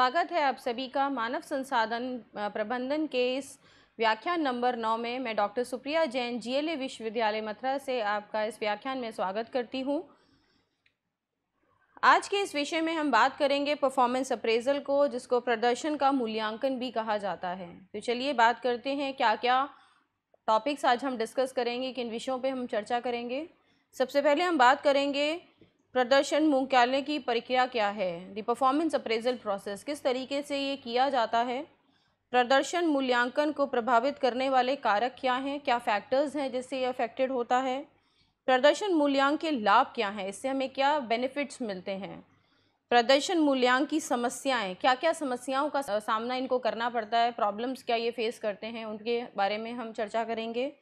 स्वागत है आप सभी का मानव संसाधन प्रबंधन के इस व्याख्यान नंबर नौ में मैं डॉक्टर सुप्रिया जैन जीएलए विश्वविद्यालय मथुरा से आपका इस व्याख्यान में स्वागत करती हूँ आज के इस विषय में हम बात करेंगे परफॉर्मेंस अप्रेजल को जिसको प्रदर्शन का मूल्यांकन भी कहा जाता है तो चलिए बात करते हैं क्या क्या टॉपिक्स आज हम डिस्कस करेंगे किन विषयों पर हम चर्चा करेंगे सबसे पहले हम बात करेंगे प्रदर्शन मुख्यालय की प्रक्रिया क्या है दी परफॉर्मेंस अप्रेजल प्रोसेस किस तरीके से ये किया जाता है प्रदर्शन मूल्यांकन को प्रभावित करने वाले कारक क्या हैं क्या फैक्टर्स हैं जिससे ये अफेक्टेड होता है प्रदर्शन मूल्यांक के लाभ क्या हैं इससे हमें क्या बेनिफिट्स मिलते हैं प्रदर्शन मूल्यांक की समस्याएं क्या क्या समस्याओं का सामना इनको करना पड़ता है प्रॉब्लम्स क्या ये फेस करते हैं उनके बारे में हम चर्चा करेंगे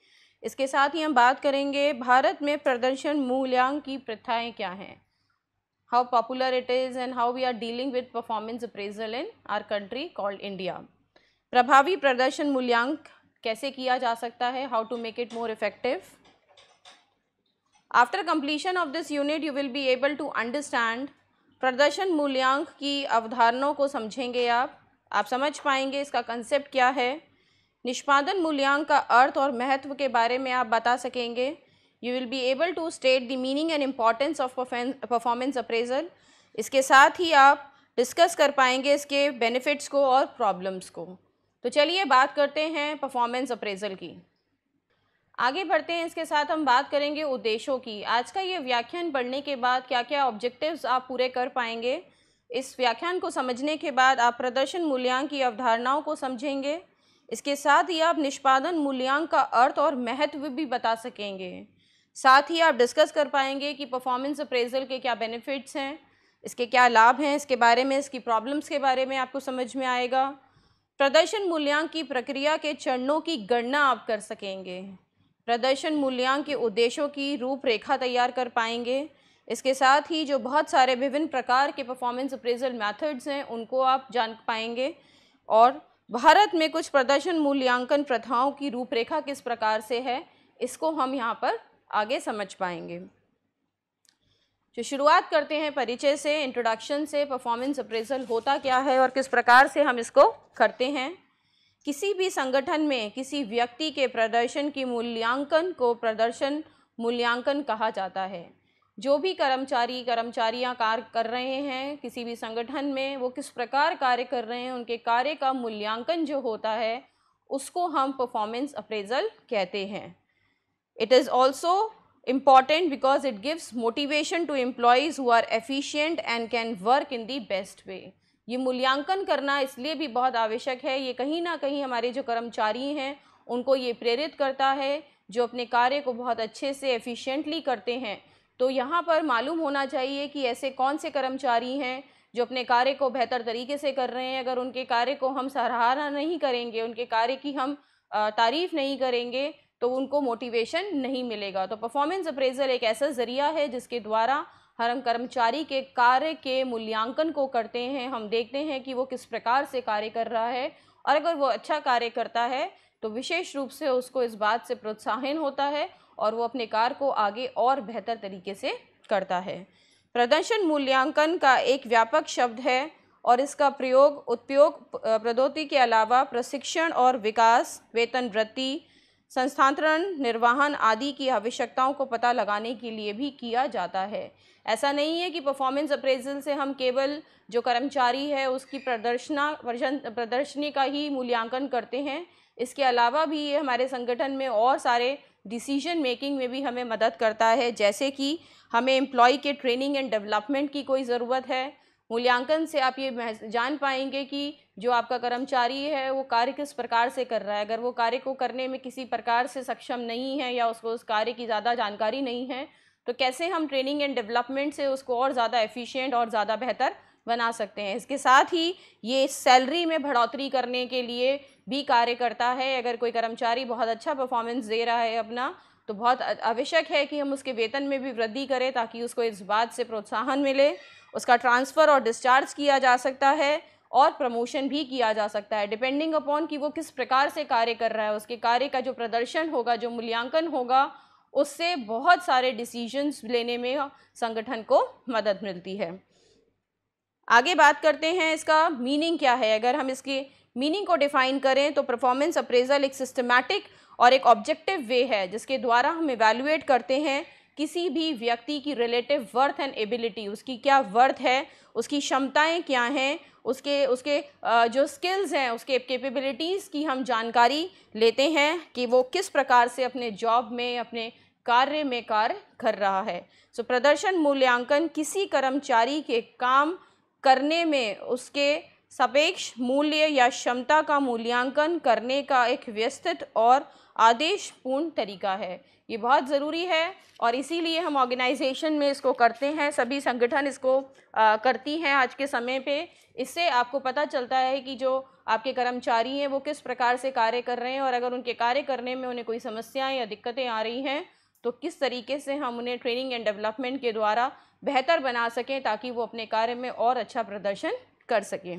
इसके साथ ही हम बात करेंगे भारत में प्रदर्शन मूल्यांक की प्रथाएं क्या हैं how popular it is and how we are dealing with performance appraisal in our country called India प्रभावी प्रदर्शन मूल्यांक कैसे किया जा सकता है how to make it more effective after completion of this unit you will be able to understand प्रदर्शन मूल्यांक की अवधारणों को समझेंगे आप आप समझ पाएंगे इसका कंसेप्ट क्या है निष्पादन मूल्यांक का अर्थ और महत्व के बारे में आप बता सकेंगे you will be able to state the meaning and importance of performance appraisal इसके साथ ही आप डिस्कस कर पाएंगे इसके बेनिफिट्स को और प्रॉब्लम्स को तो चलिए बात करते हैं परफॉर्मेंस अप्रेजल की आगे बढ़ते हैं इसके साथ हम बात करेंगे उद्देश्यों की आज का ये व्याख्यान पढ़ने के बाद क्या क्या ऑब्जेक्टिव्स आप पूरे कर पाएंगे इस व्याख्यान को समझने के बाद आप प्रदर्शन मूल्यांक की अवधारणाओं को समझेंगे इसके साथ ही आप निष्पादन मूल्यांक का अर्थ और महत्व भी बता सकेंगे साथ ही आप डिस्कस कर पाएंगे कि परफॉर्मेंस अप्रेजल के क्या बेनिफिट्स हैं इसके क्या लाभ हैं इसके बारे में इसकी प्रॉब्लम्स के बारे में आपको समझ में आएगा प्रदर्शन मूल्यांक की प्रक्रिया के चरणों की गणना आप कर सकेंगे प्रदर्शन मूल्यांक के उद्देश्यों की रूपरेखा तैयार कर पाएंगे इसके साथ ही जो बहुत सारे विभिन्न प्रकार के परफॉर्मेंस अप्रेजल मेथड्स हैं उनको आप जान पाएंगे और भारत में कुछ प्रदर्शन मूल्यांकन प्रथाओं की रूपरेखा किस प्रकार से है इसको हम यहाँ पर आगे समझ पाएंगे तो शुरुआत करते हैं परिचय से इंट्रोडक्शन से परफॉर्मेंस अप्रेजल होता क्या है और किस प्रकार से हम इसको करते हैं किसी भी संगठन में किसी व्यक्ति के प्रदर्शन की मूल्यांकन को प्रदर्शन मूल्यांकन कहा जाता है जो भी कर्मचारी कर्मचारियां कार्य कर रहे हैं किसी भी संगठन में वो किस प्रकार कार्य कर रहे हैं उनके कार्य का मूल्यांकन जो होता है उसको हम परफॉर्मेंस अप्रेजल कहते हैं it is also important because it gives motivation to employees who are efficient and can work in the best way ये मूल्यांकन करना इसलिए भी बहुत आवश्यक है ये कहीं ना कहीं हमारे जो कर्मचारी हैं उनको ये प्रेरित करता है जो अपने कार्य को बहुत अच्छे से एफिशिएंटली करते हैं तो यहाँ पर मालूम होना चाहिए कि ऐसे कौन से कर्मचारी हैं जो अपने कार्य को बेहतर तरीके से कर रहे हैं अगर उनके कार्य को हम सराहना नहीं करेंगे उनके कार्य की हम तारीफ़ नहीं करेंगे तो उनको मोटिवेशन नहीं मिलेगा तो परफॉर्मेंस अप्रेजल एक ऐसा ज़रिया है जिसके द्वारा हर हम कर्मचारी के कार्य के मूल्यांकन को करते हैं हम देखते हैं कि वो किस प्रकार से कार्य कर रहा है और अगर वो अच्छा कार्य करता है तो विशेष रूप से उसको इस बात से प्रोत्साहन होता है और वो अपने कार्य को आगे और बेहतर तरीके से करता है प्रदर्शन मूल्यांकन का एक व्यापक शब्द है और इसका प्रयोग उपयोग प्रदोति के अलावा प्रशिक्षण और विकास वेतन वृत्ति संस्थान्तरण निर्वाहन आदि की आवश्यकताओं को पता लगाने के लिए भी किया जाता है ऐसा नहीं है कि परफॉर्मेंस अप्रेजल से हम केवल जो कर्मचारी है उसकी प्रदर्शना प्रदर्शनी का ही मूल्यांकन करते हैं इसके अलावा भी ये हमारे संगठन में और सारे डिसीजन मेकिंग में भी हमें मदद करता है जैसे कि हमें एम्प्लॉय के ट्रेनिंग एंड डेवलपमेंट की कोई ज़रूरत है मूल्यांकन से आप ये जान पाएंगे कि जो आपका कर्मचारी है वो कार्य किस प्रकार से कर रहा है अगर वो कार्य को करने में किसी प्रकार से सक्षम नहीं है या उसको उस कार्य की ज़्यादा जानकारी नहीं है तो कैसे हम ट्रेनिंग एंड डेवलपमेंट से उसको और ज़्यादा एफिशिएंट और ज़्यादा बेहतर बना सकते हैं इसके साथ ही ये सैलरी में बढ़ोतरी करने के लिए भी कार्य करता है अगर कोई कर्मचारी बहुत अच्छा परफॉर्मेंस दे रहा है अपना तो बहुत आवश्यक है कि हम उसके वेतन में भी वृद्धि करें ताकि उसको इस बात से प्रोत्साहन मिले उसका ट्रांसफ़र और डिस्चार्ज किया जा सकता है और प्रमोशन भी किया जा सकता है डिपेंडिंग अपॉन कि वो किस प्रकार से कार्य कर रहा है उसके कार्य का जो प्रदर्शन होगा जो मूल्यांकन होगा उससे बहुत सारे डिसीजंस लेने में संगठन को मदद मिलती है आगे बात करते हैं इसका मीनिंग क्या है अगर हम इसकी मीनिंग को डिफाइन करें तो परफॉर्मेंस अप्रेजल एक सिस्टमैटिक और एक ऑब्जेक्टिव वे है जिसके द्वारा हम इवेलुएट करते हैं किसी भी व्यक्ति की रिलेटिव वर्थ एंड एबिलिटी उसकी क्या वर्थ है उसकी क्षमताएं क्या हैं उसके उसके जो स्किल्स हैं उसके कैपेबिलिटीज़ की हम जानकारी लेते हैं कि वो किस प्रकार से अपने जॉब में अपने कार्य में कार्य कर रहा है सो so, प्रदर्शन मूल्यांकन किसी कर्मचारी के काम करने में उसके सापेक्ष मूल्य या क्षमता का मूल्यांकन करने का एक व्यवस्थित और आदेशपूर्ण तरीका है ये बहुत ज़रूरी है और इसीलिए हम ऑर्गेनाइजेशन में इसको करते हैं सभी संगठन इसको आ, करती हैं आज के समय पे इससे आपको पता चलता है कि जो आपके कर्मचारी हैं वो किस प्रकार से कार्य कर रहे हैं और अगर उनके कार्य करने में उन्हें कोई समस्याएं या दिक्कतें आ रही हैं तो किस तरीके से हम उन्हें ट्रेनिंग एंड डेवलपमेंट के द्वारा बेहतर बना सकें ताकि वो अपने कार्य में और अच्छा प्रदर्शन कर सकें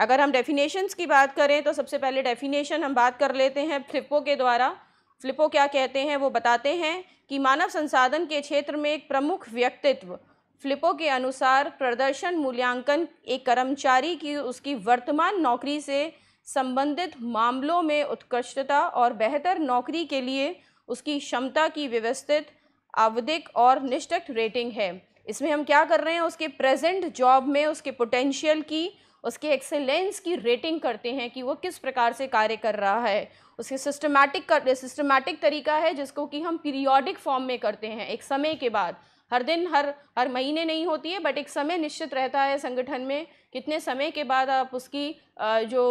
अगर हम डेफिनेशंस की बात करें तो सबसे पहले डेफिनेशन हम बात कर लेते हैं फ्लिपो के द्वारा फ्लिपो क्या कहते हैं वो बताते हैं कि मानव संसाधन के क्षेत्र में एक प्रमुख व्यक्तित्व फ्लिपो के अनुसार प्रदर्शन मूल्यांकन एक कर्मचारी की उसकी वर्तमान नौकरी से संबंधित मामलों में उत्कृष्टता और बेहतर नौकरी के लिए उसकी क्षमता की व्यवस्थित आवधिक और निष्ठक रेटिंग है इसमें हम क्या कर रहे हैं उसके प्रेजेंट जॉब में उसके पोटेंशियल की उसके एक्सेलेंस की रेटिंग करते हैं कि वो किस प्रकार से कार्य कर रहा है उसके सिस्टमैटिक कर सिस्टमैटिक तरीका है जिसको कि हम पीरियोडिक फॉर्म में करते हैं एक समय के बाद हर दिन हर हर महीने नहीं होती है बट एक समय निश्चित रहता है संगठन में कितने समय के बाद आप उसकी जो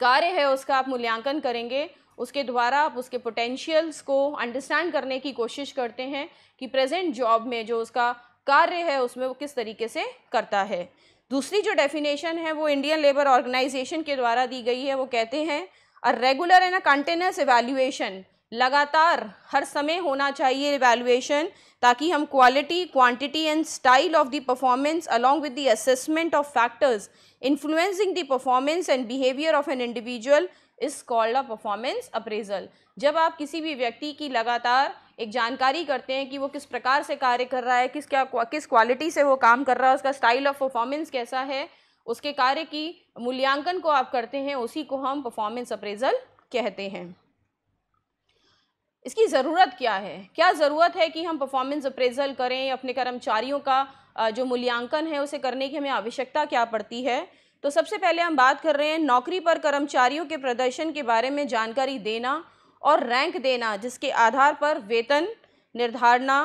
कार्य है उसका आप मूल्यांकन करेंगे उसके द्वारा आप उसके पोटेंशियल्स को अंडरस्टैंड करने की कोशिश करते हैं कि प्रेजेंट जॉब में जो उसका कार्य है उसमें वो किस तरीके से करता है दूसरी जो डेफिनेशन है वो इंडियन लेबर ऑर्गेनाइजेशन के द्वारा दी गई है वो कहते हैं a regular and a continuous evaluation लगातार हर समय होना चाहिए एवेल्यूएशन ताकि हम quality quantity and style of the performance along with the assessment of factors influencing the performance and behaviour of an individual is called a performance appraisal जब आप किसी भी व्यक्ति की लगातार एक जानकारी करते हैं कि वो किस प्रकार से कार्य कर रहा है किस क्या किस क्वालिटी से वो काम कर रहा है उसका स्टाइल ऑफ परफॉर्मेंस कैसा है उसके कार्य की मूल्यांकन को आप करते हैं उसी को हम परफॉर्मेंस अप्रेजल कहते हैं इसकी ज़रूरत क्या है क्या ज़रूरत है कि हम परफॉर्मेंस अप्रेजल करें अपने कर्मचारियों का जो मूल्यांकन है उसे करने की हमें आवश्यकता क्या पड़ती है तो सबसे पहले हम बात कर रहे हैं नौकरी पर कर्मचारियों के प्रदर्शन के बारे में जानकारी देना और रैंक देना जिसके आधार पर वेतन निर्धारणा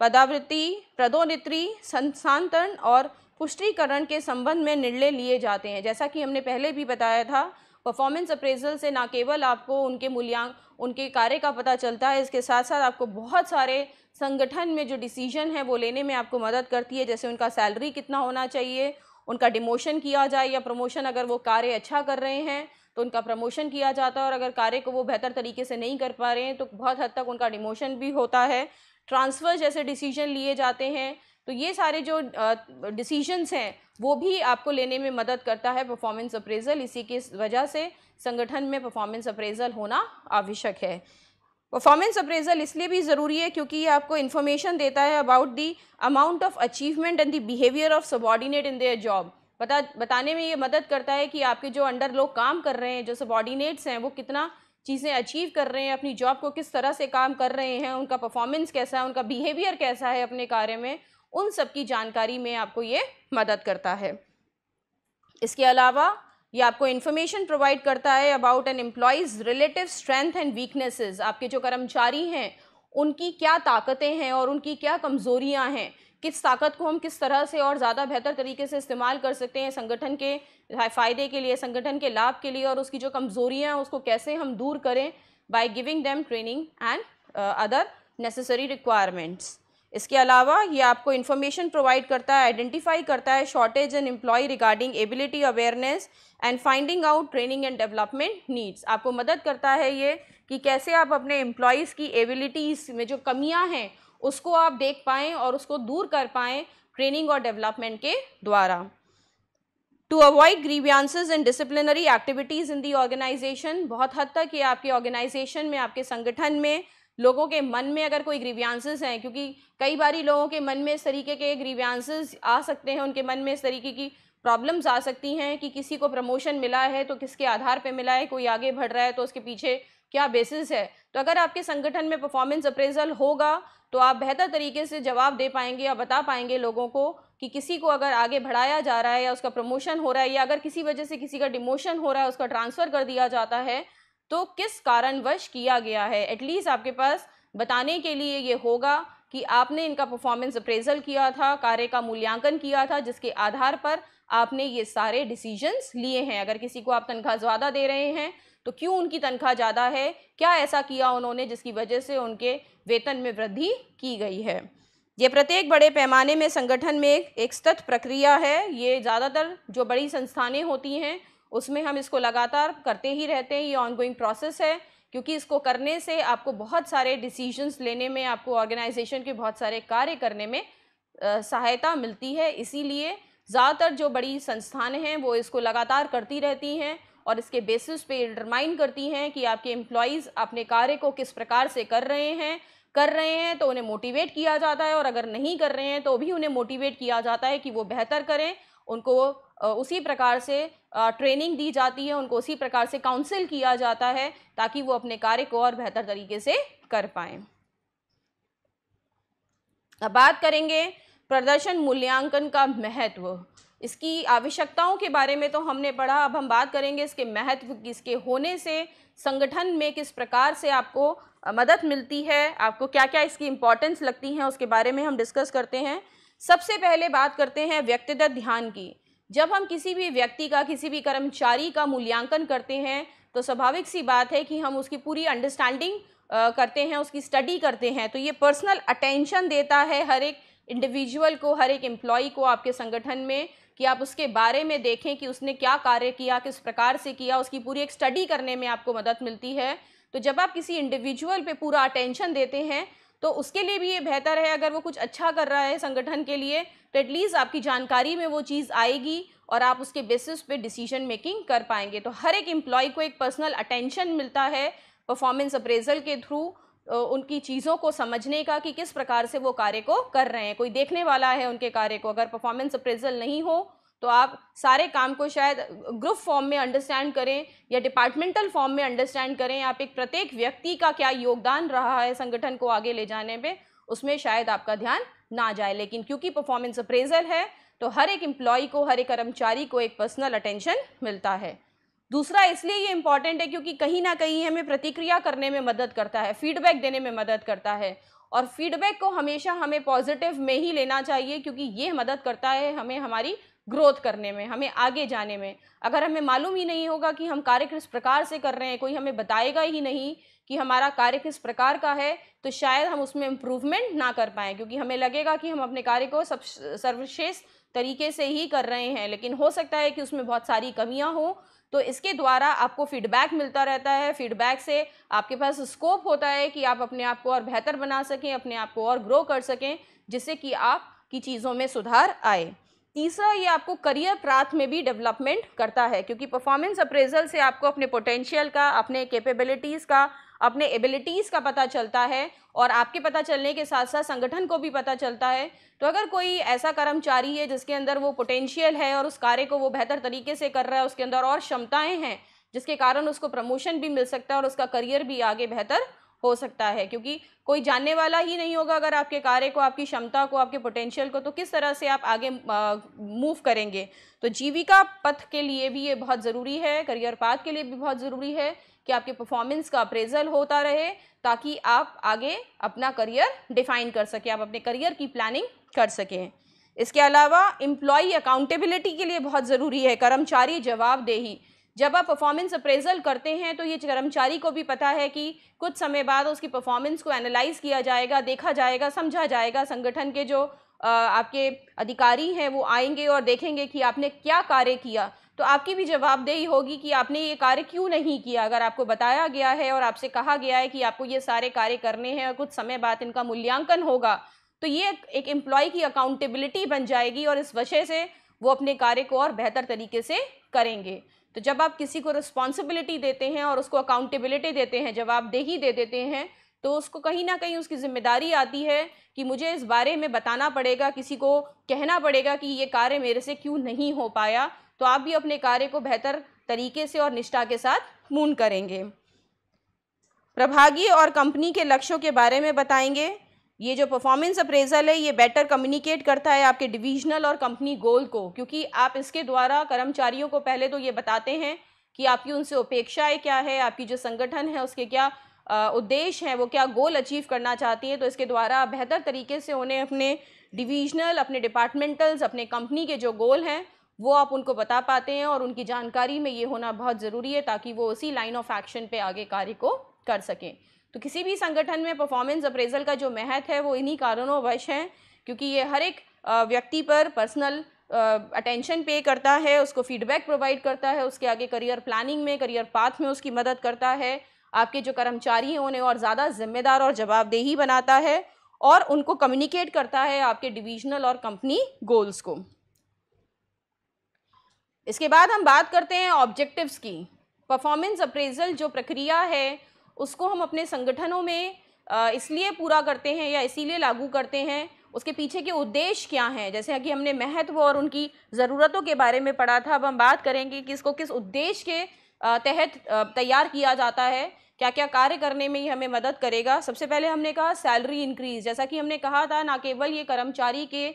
पदावृत्ति प्रदोन्नति संस्थान्तरण और पुष्टिकरण के संबंध में निर्णय लिए जाते हैं जैसा कि हमने पहले भी बताया था परफॉर्मेंस अप्रेजल से ना केवल आपको उनके मूल्यांक उनके कार्य का पता चलता है इसके साथ साथ आपको बहुत सारे संगठन में जो डिसीजन है वो लेने में आपको मदद करती है जैसे उनका सैलरी कितना होना चाहिए उनका डिमोशन किया जाए या प्रमोशन अगर वो कार्य अच्छा कर रहे हैं तो उनका प्रमोशन किया जाता है और अगर कार्य को वो बेहतर तरीके से नहीं कर पा रहे हैं तो बहुत हद तक उनका डिमोशन भी होता है ट्रांसफ़र जैसे डिसीजन लिए जाते हैं तो ये सारे जो डिसीजंस हैं वो भी आपको लेने में मदद करता है परफॉर्मेंस अप्रेज़ल इसी की वजह से संगठन में परफॉर्मेंस अप्रेज़ल होना आवश्यक है परफॉर्मेंस अप्रेजल इसलिए भी ज़रूरी है क्योंकि ये आपको इन्फॉर्मेशन देता है about the amount of achievement and the behaviour of subordinate in their job बता बताने में ये मदद करता है कि आपके जो अंडर लोग काम कर रहे हैं जो सबॉर्डिनेट्स हैं वो कितना चीज़ें अचीव कर रहे हैं अपनी जॉब को किस तरह से काम कर रहे हैं उनका परफॉर्मेंस कैसा है उनका बिहेवियर कैसा है अपने कार्य में उन सब की जानकारी में आपको ये मदद करता है इसके अलावा ये आपको इन्फॉर्मेशन प्रोवाइड करता है about an employees relative strength and weaknesses आपके जो कर्मचारी हैं उनकी क्या ताकतें हैं और उनकी क्या कमज़ोरियाँ हैं किस ताकत को हम किस तरह से और ज़्यादा बेहतर तरीके से इस्तेमाल कर सकते हैं संगठन के फ़ायदे के लिए संगठन के लाभ के लिए और उसकी जो कमज़ोरियाँ हैं उसको कैसे हम दूर करें by giving them training and other necessary requirements इसके अलावा ये आपको इन्फॉर्मेशन प्रोवाइड करता है आइडेंटिफाई करता है shortage in employee regarding ability awareness and finding out training and development needs आपको मदद करता है ये कि कैसे आप अपने एम्प्लॉयज़ की एबिलिटीज़ में जो कमियां हैं उसको आप देख पाएँ और उसको दूर कर पाएँ ट्रेनिंग और डेवलपमेंट के द्वारा to avoid grievances and disciplinary activities in the organisation बहुत हद तक ये आपके ऑर्गेनाइजेशन में आपके संगठन में लोगों के मन में अगर कोई ग्रीवियांसेज हैं क्योंकि कई बार लोगों के मन में इस तरीके के ग्रीवियांसेज आ सकते हैं उनके मन में इस तरीके की प्रॉब्लम्स आ सकती हैं कि किसी को प्रमोशन मिला है तो किसके आधार पे मिला है कोई आगे बढ़ रहा है तो उसके पीछे क्या बेसिस है तो अगर आपके संगठन में परफॉर्मेंस अप्रेजल होगा तो आप बेहतर तरीके से जवाब दे पाएंगे या बता पाएंगे लोगों को कि किसी को अगर आगे बढ़ाया जा रहा है या उसका प्रमोशन हो रहा है या अगर किसी वजह से किसी का डिमोशन हो रहा है उसका ट्रांसफ़र कर दिया जाता है तो किस कारणवश किया गया है एटलीस्ट आपके पास बताने के लिए ये होगा कि आपने इनका परफॉर्मेंस अप्रेजल किया था कार्य का मूल्यांकन किया था जिसके आधार पर आपने ये सारे डिसीजंस लिए हैं अगर किसी को आप तनख्वाह ज़्यादा दे रहे हैं तो क्यों उनकी तनख्वाह ज़्यादा है क्या ऐसा किया उन्होंने जिसकी वजह से उनके वेतन में वृद्धि की गई है ये प्रत्येक बड़े पैमाने में संगठन में एक सतत प्रक्रिया है ये ज़्यादातर जो बड़ी संस्थानें होती हैं उसमें हम इसको लगातार करते ही रहते हैं ये ऑनगोइंग प्रोसेस है क्योंकि इसको करने से आपको बहुत सारे डिसीजंस लेने में आपको ऑर्गेनाइजेशन के बहुत सारे कार्य करने में सहायता मिलती है इसीलिए ज़्यादातर जो बड़ी संस्थान हैं वो इसको लगातार करती रहती हैं और इसके बेसिस पे डिटरमाइन करती हैं कि आपके एम्प्लॉयज़ अपने कार्य को किस प्रकार से कर रहे हैं कर रहे हैं तो उन्हें मोटिवेट किया जाता है और अगर नहीं कर रहे हैं तो भी उन्हें मोटिवेट किया जाता है कि वो बेहतर करें उनको उसी प्रकार से ट्रेनिंग दी जाती है उनको उसी प्रकार से काउंसिल किया जाता है ताकि वो अपने कार्य को और बेहतर तरीके से कर पाए अब बात करेंगे प्रदर्शन मूल्यांकन का महत्व इसकी आवश्यकताओं के बारे में तो हमने पढ़ा अब हम बात करेंगे इसके महत्व इसके होने से संगठन में किस प्रकार से आपको मदद मिलती है आपको क्या क्या इसकी इम्पोर्टेंस लगती हैं उसके बारे में हम डिस्कस करते हैं सबसे पहले बात करते हैं व्यक्तिगत ध्यान की जब हम किसी भी व्यक्ति का किसी भी कर्मचारी का मूल्यांकन करते हैं तो स्वाभाविक सी बात है कि हम उसकी पूरी अंडरस्टैंडिंग करते हैं उसकी स्टडी करते हैं तो ये पर्सनल अटेंशन देता है हर एक इंडिविजुअल को हर एक एम्प्लॉय को आपके संगठन में कि आप उसके बारे में देखें कि उसने क्या कार्य किया किस प्रकार से किया उसकी पूरी एक स्टडी करने में आपको मदद मिलती है तो जब आप किसी इंडिविजुअल पे पूरा अटेंशन देते हैं तो उसके लिए भी ये बेहतर है अगर वो कुछ अच्छा कर रहा है संगठन के लिए तो एटलीस्ट आपकी जानकारी में वो चीज़ आएगी और आप उसके बेसिस पे डिसीजन मेकिंग कर पाएंगे तो हर एक एम्प्लॉय को एक पर्सनल अटेंशन मिलता है परफॉर्मेंस अप्रेजल के थ्रू उनकी चीज़ों को समझने का कि किस प्रकार से वो कार्य को कर रहे हैं कोई देखने वाला है उनके कार्य को अगर परफॉर्मेंस अप्रेजल नहीं हो तो आप सारे काम को शायद ग्रुप फॉर्म में अंडरस्टैंड करें या डिपार्टमेंटल फॉर्म में अंडरस्टैंड करें आप एक प्रत्येक व्यक्ति का क्या योगदान रहा है संगठन को आगे ले जाने में उसमें शायद आपका ध्यान ना जाए लेकिन क्योंकि परफॉर्मेंस अप्रेजल है तो हर एक एम्प्लॉय को हर एक कर्मचारी को एक पर्सनल अटेंशन मिलता है दूसरा इसलिए ये इम्पॉर्टेंट है क्योंकि कहीं ना कहीं हमें प्रतिक्रिया करने में मदद करता है फीडबैक देने में मदद करता है और फीडबैक को हमेशा हमें पॉजिटिव में ही लेना चाहिए क्योंकि ये मदद करता है हमें हमारी ग्रोथ करने में हमें आगे जाने में अगर हमें मालूम ही नहीं होगा कि हम कार्य किस प्रकार से कर रहे हैं कोई हमें बताएगा ही नहीं कि हमारा कार्य किस प्रकार का है तो शायद हम उसमें इम्प्रूवमेंट ना कर पाएँ क्योंकि हमें लगेगा कि हम अपने कार्य को सब सर्वश्रेष्ठ तरीके से ही कर रहे हैं लेकिन हो सकता है कि उसमें बहुत सारी कमियाँ हों तो इसके द्वारा आपको फीडबैक मिलता रहता है फीडबैक से आपके पास स्कोप होता है कि आप अपने आप को और बेहतर बना सकें अपने आप को और ग्रो कर सकें जिससे कि आप की चीज़ों में सुधार आए तीसरा ये आपको करियर प्राथ में भी डेवलपमेंट करता है क्योंकि परफॉर्मेंस अप्रेजल से आपको अपने पोटेंशियल का अपने कैपेबिलिटीज़ का अपने एबिलिटीज़ का पता चलता है और आपके पता चलने के साथ साथ संगठन को भी पता चलता है तो अगर कोई ऐसा कर्मचारी है जिसके अंदर वो पोटेंशियल है और उस कार्य को वो बेहतर तरीके से कर रहा है उसके अंदर और क्षमताएँ हैं जिसके कारण उसको प्रमोशन भी मिल सकता है और उसका करियर भी आगे बेहतर हो सकता है क्योंकि कोई जानने वाला ही नहीं होगा अगर आपके कार्य को आपकी क्षमता को आपके पोटेंशियल को तो किस तरह से आप आगे मूव करेंगे तो जीविका पथ के लिए भी ये बहुत ज़रूरी है करियर पाथ के लिए भी बहुत ज़रूरी है कि आपके परफॉर्मेंस का अप्रेजल होता रहे ताकि आप आगे अपना करियर डिफाइन कर सकें आप अपने करियर की प्लानिंग कर सकें इसके अलावा एम्प्लॉय अकाउंटेबिलिटी के लिए बहुत ज़रूरी है कर्मचारी जवाबदेही जब आप परफॉर्मेंस अप्रेजल करते हैं तो ये कर्मचारी को भी पता है कि कुछ समय बाद उसकी परफॉर्मेंस को एनालाइज किया जाएगा देखा जाएगा समझा जाएगा संगठन के जो आपके अधिकारी हैं वो आएंगे और देखेंगे कि आपने क्या कार्य किया तो आपकी भी जवाबदेही होगी कि आपने ये कार्य क्यों नहीं किया अगर आपको बताया गया है और आपसे कहा गया है कि आपको ये सारे कार्य करने हैं और कुछ समय बाद इनका मूल्यांकन होगा तो ये एक एम्प्लॉय की अकाउंटेबिलिटी बन जाएगी और इस वजह से वो अपने कार्य को और बेहतर तरीके से करेंगे तो जब आप किसी को रिस्पॉन्सिबिलिटी देते हैं और उसको अकाउंटेबिलिटी देते हैं जवाबदेही दे देते हैं तो उसको कहीं ना कहीं उसकी ज़िम्मेदारी आती है कि मुझे इस बारे में बताना पड़ेगा किसी को कहना पड़ेगा कि ये कार्य मेरे से क्यों नहीं हो पाया तो आप भी अपने कार्य को बेहतर तरीके से और निष्ठा के साथ मून करेंगे प्रभागी और कंपनी के लक्ष्यों के बारे में बताएंगे ये जो परफॉर्मेंस अप्रेजल है ये बेटर कम्युनिकेट करता है आपके डिविजनल और कंपनी गोल को क्योंकि आप इसके द्वारा कर्मचारियों को पहले तो ये बताते हैं कि आपकी उनसे अपेक्षाएं क्या है आपकी जो संगठन है उसके क्या उद्देश्य हैं वो क्या गोल अचीव करना चाहती हैं तो इसके द्वारा बेहतर तरीके से उन्हें अपने डिविजनल अपने डिपार्टमेंटल्स अपने कंपनी के जो गोल हैं वो आप उनको बता पाते हैं और उनकी जानकारी में ये होना बहुत ज़रूरी है ताकि वो उसी लाइन ऑफ एक्शन पे आगे कार्य को कर सकें तो किसी भी संगठन में परफॉर्मेंस अप्रेजल का जो महत्व है वो इन्हीं कारणों वश है क्योंकि ये हर एक व्यक्ति पर पर्सनल अटेंशन पे करता है उसको फीडबैक प्रोवाइड करता है उसके आगे करियर प्लानिंग में करियर पाथ में उसकी मदद करता है आपके जो कर्मचारी हैं उन्हें और ज़्यादा जिम्मेदार और जवाबदेही बनाता है और उनको कम्युनिकेट करता है आपके डिविजनल और कंपनी गोल्स को इसके बाद हम बात करते हैं ऑब्जेक्टिव्स की परफॉर्मेंस अप्रेजल जो प्रक्रिया है उसको हम अपने संगठनों में इसलिए पूरा करते हैं या इसीलिए लागू करते हैं उसके पीछे के उद्देश्य क्या हैं जैसे कि हमने महत्व और उनकी ज़रूरतों के बारे में पढ़ा था अब हम बात करेंगे कि इसको किस उद्देश्य के तहत तैयार किया जाता है क्या क्या कार्य करने में ही हमें मदद करेगा सबसे पहले हमने कहा सैलरी इंक्रीज जैसा कि हमने कहा था ना केवल ये कर्मचारी के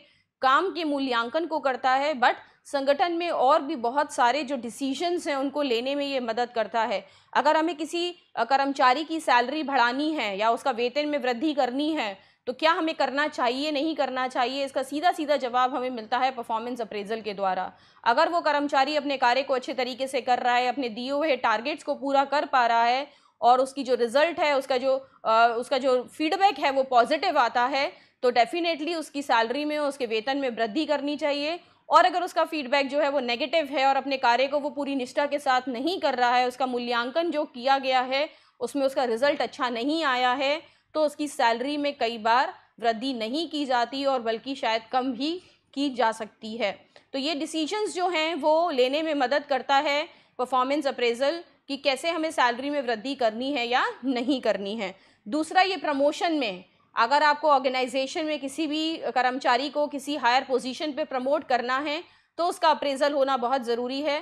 काम के मूल्यांकन को करता है बट संगठन में और भी बहुत सारे जो डिसीजंस हैं उनको लेने में ये मदद करता है अगर हमें किसी कर्मचारी की सैलरी बढ़ानी है या उसका वेतन में वृद्धि करनी है तो क्या हमें करना चाहिए नहीं करना चाहिए इसका सीधा सीधा जवाब हमें मिलता है परफॉर्मेंस अप्रेजल के द्वारा अगर वो कर्मचारी अपने कार्य को अच्छे तरीके से कर रहा है अपने दिए हुए टारगेट्स को पूरा कर पा रहा है और उसकी जो रिज़ल्ट है उसका जो आ, उसका जो फीडबैक है वो पॉजिटिव आता है तो डेफिनेटली उसकी सैलरी में उसके वेतन में वृद्धि करनी चाहिए और अगर उसका फीडबैक जो है वो नेगेटिव है और अपने कार्य को वो पूरी निष्ठा के साथ नहीं कर रहा है उसका मूल्यांकन जो किया गया है उसमें उसका रिजल्ट अच्छा नहीं आया है तो उसकी सैलरी में कई बार वृद्धि नहीं की जाती और बल्कि शायद कम भी की जा सकती है तो ये डिसीजंस जो हैं वो लेने में मदद करता है परफॉर्मेंस अप्रेजल कि कैसे हमें सैलरी में वृद्धि करनी है या नहीं करनी है दूसरा ये प्रमोशन में अगर आपको ऑर्गेनाइजेशन में किसी भी कर्मचारी को किसी हायर पोजीशन पे प्रमोट करना है तो उसका अप्रेज़ल होना बहुत ज़रूरी है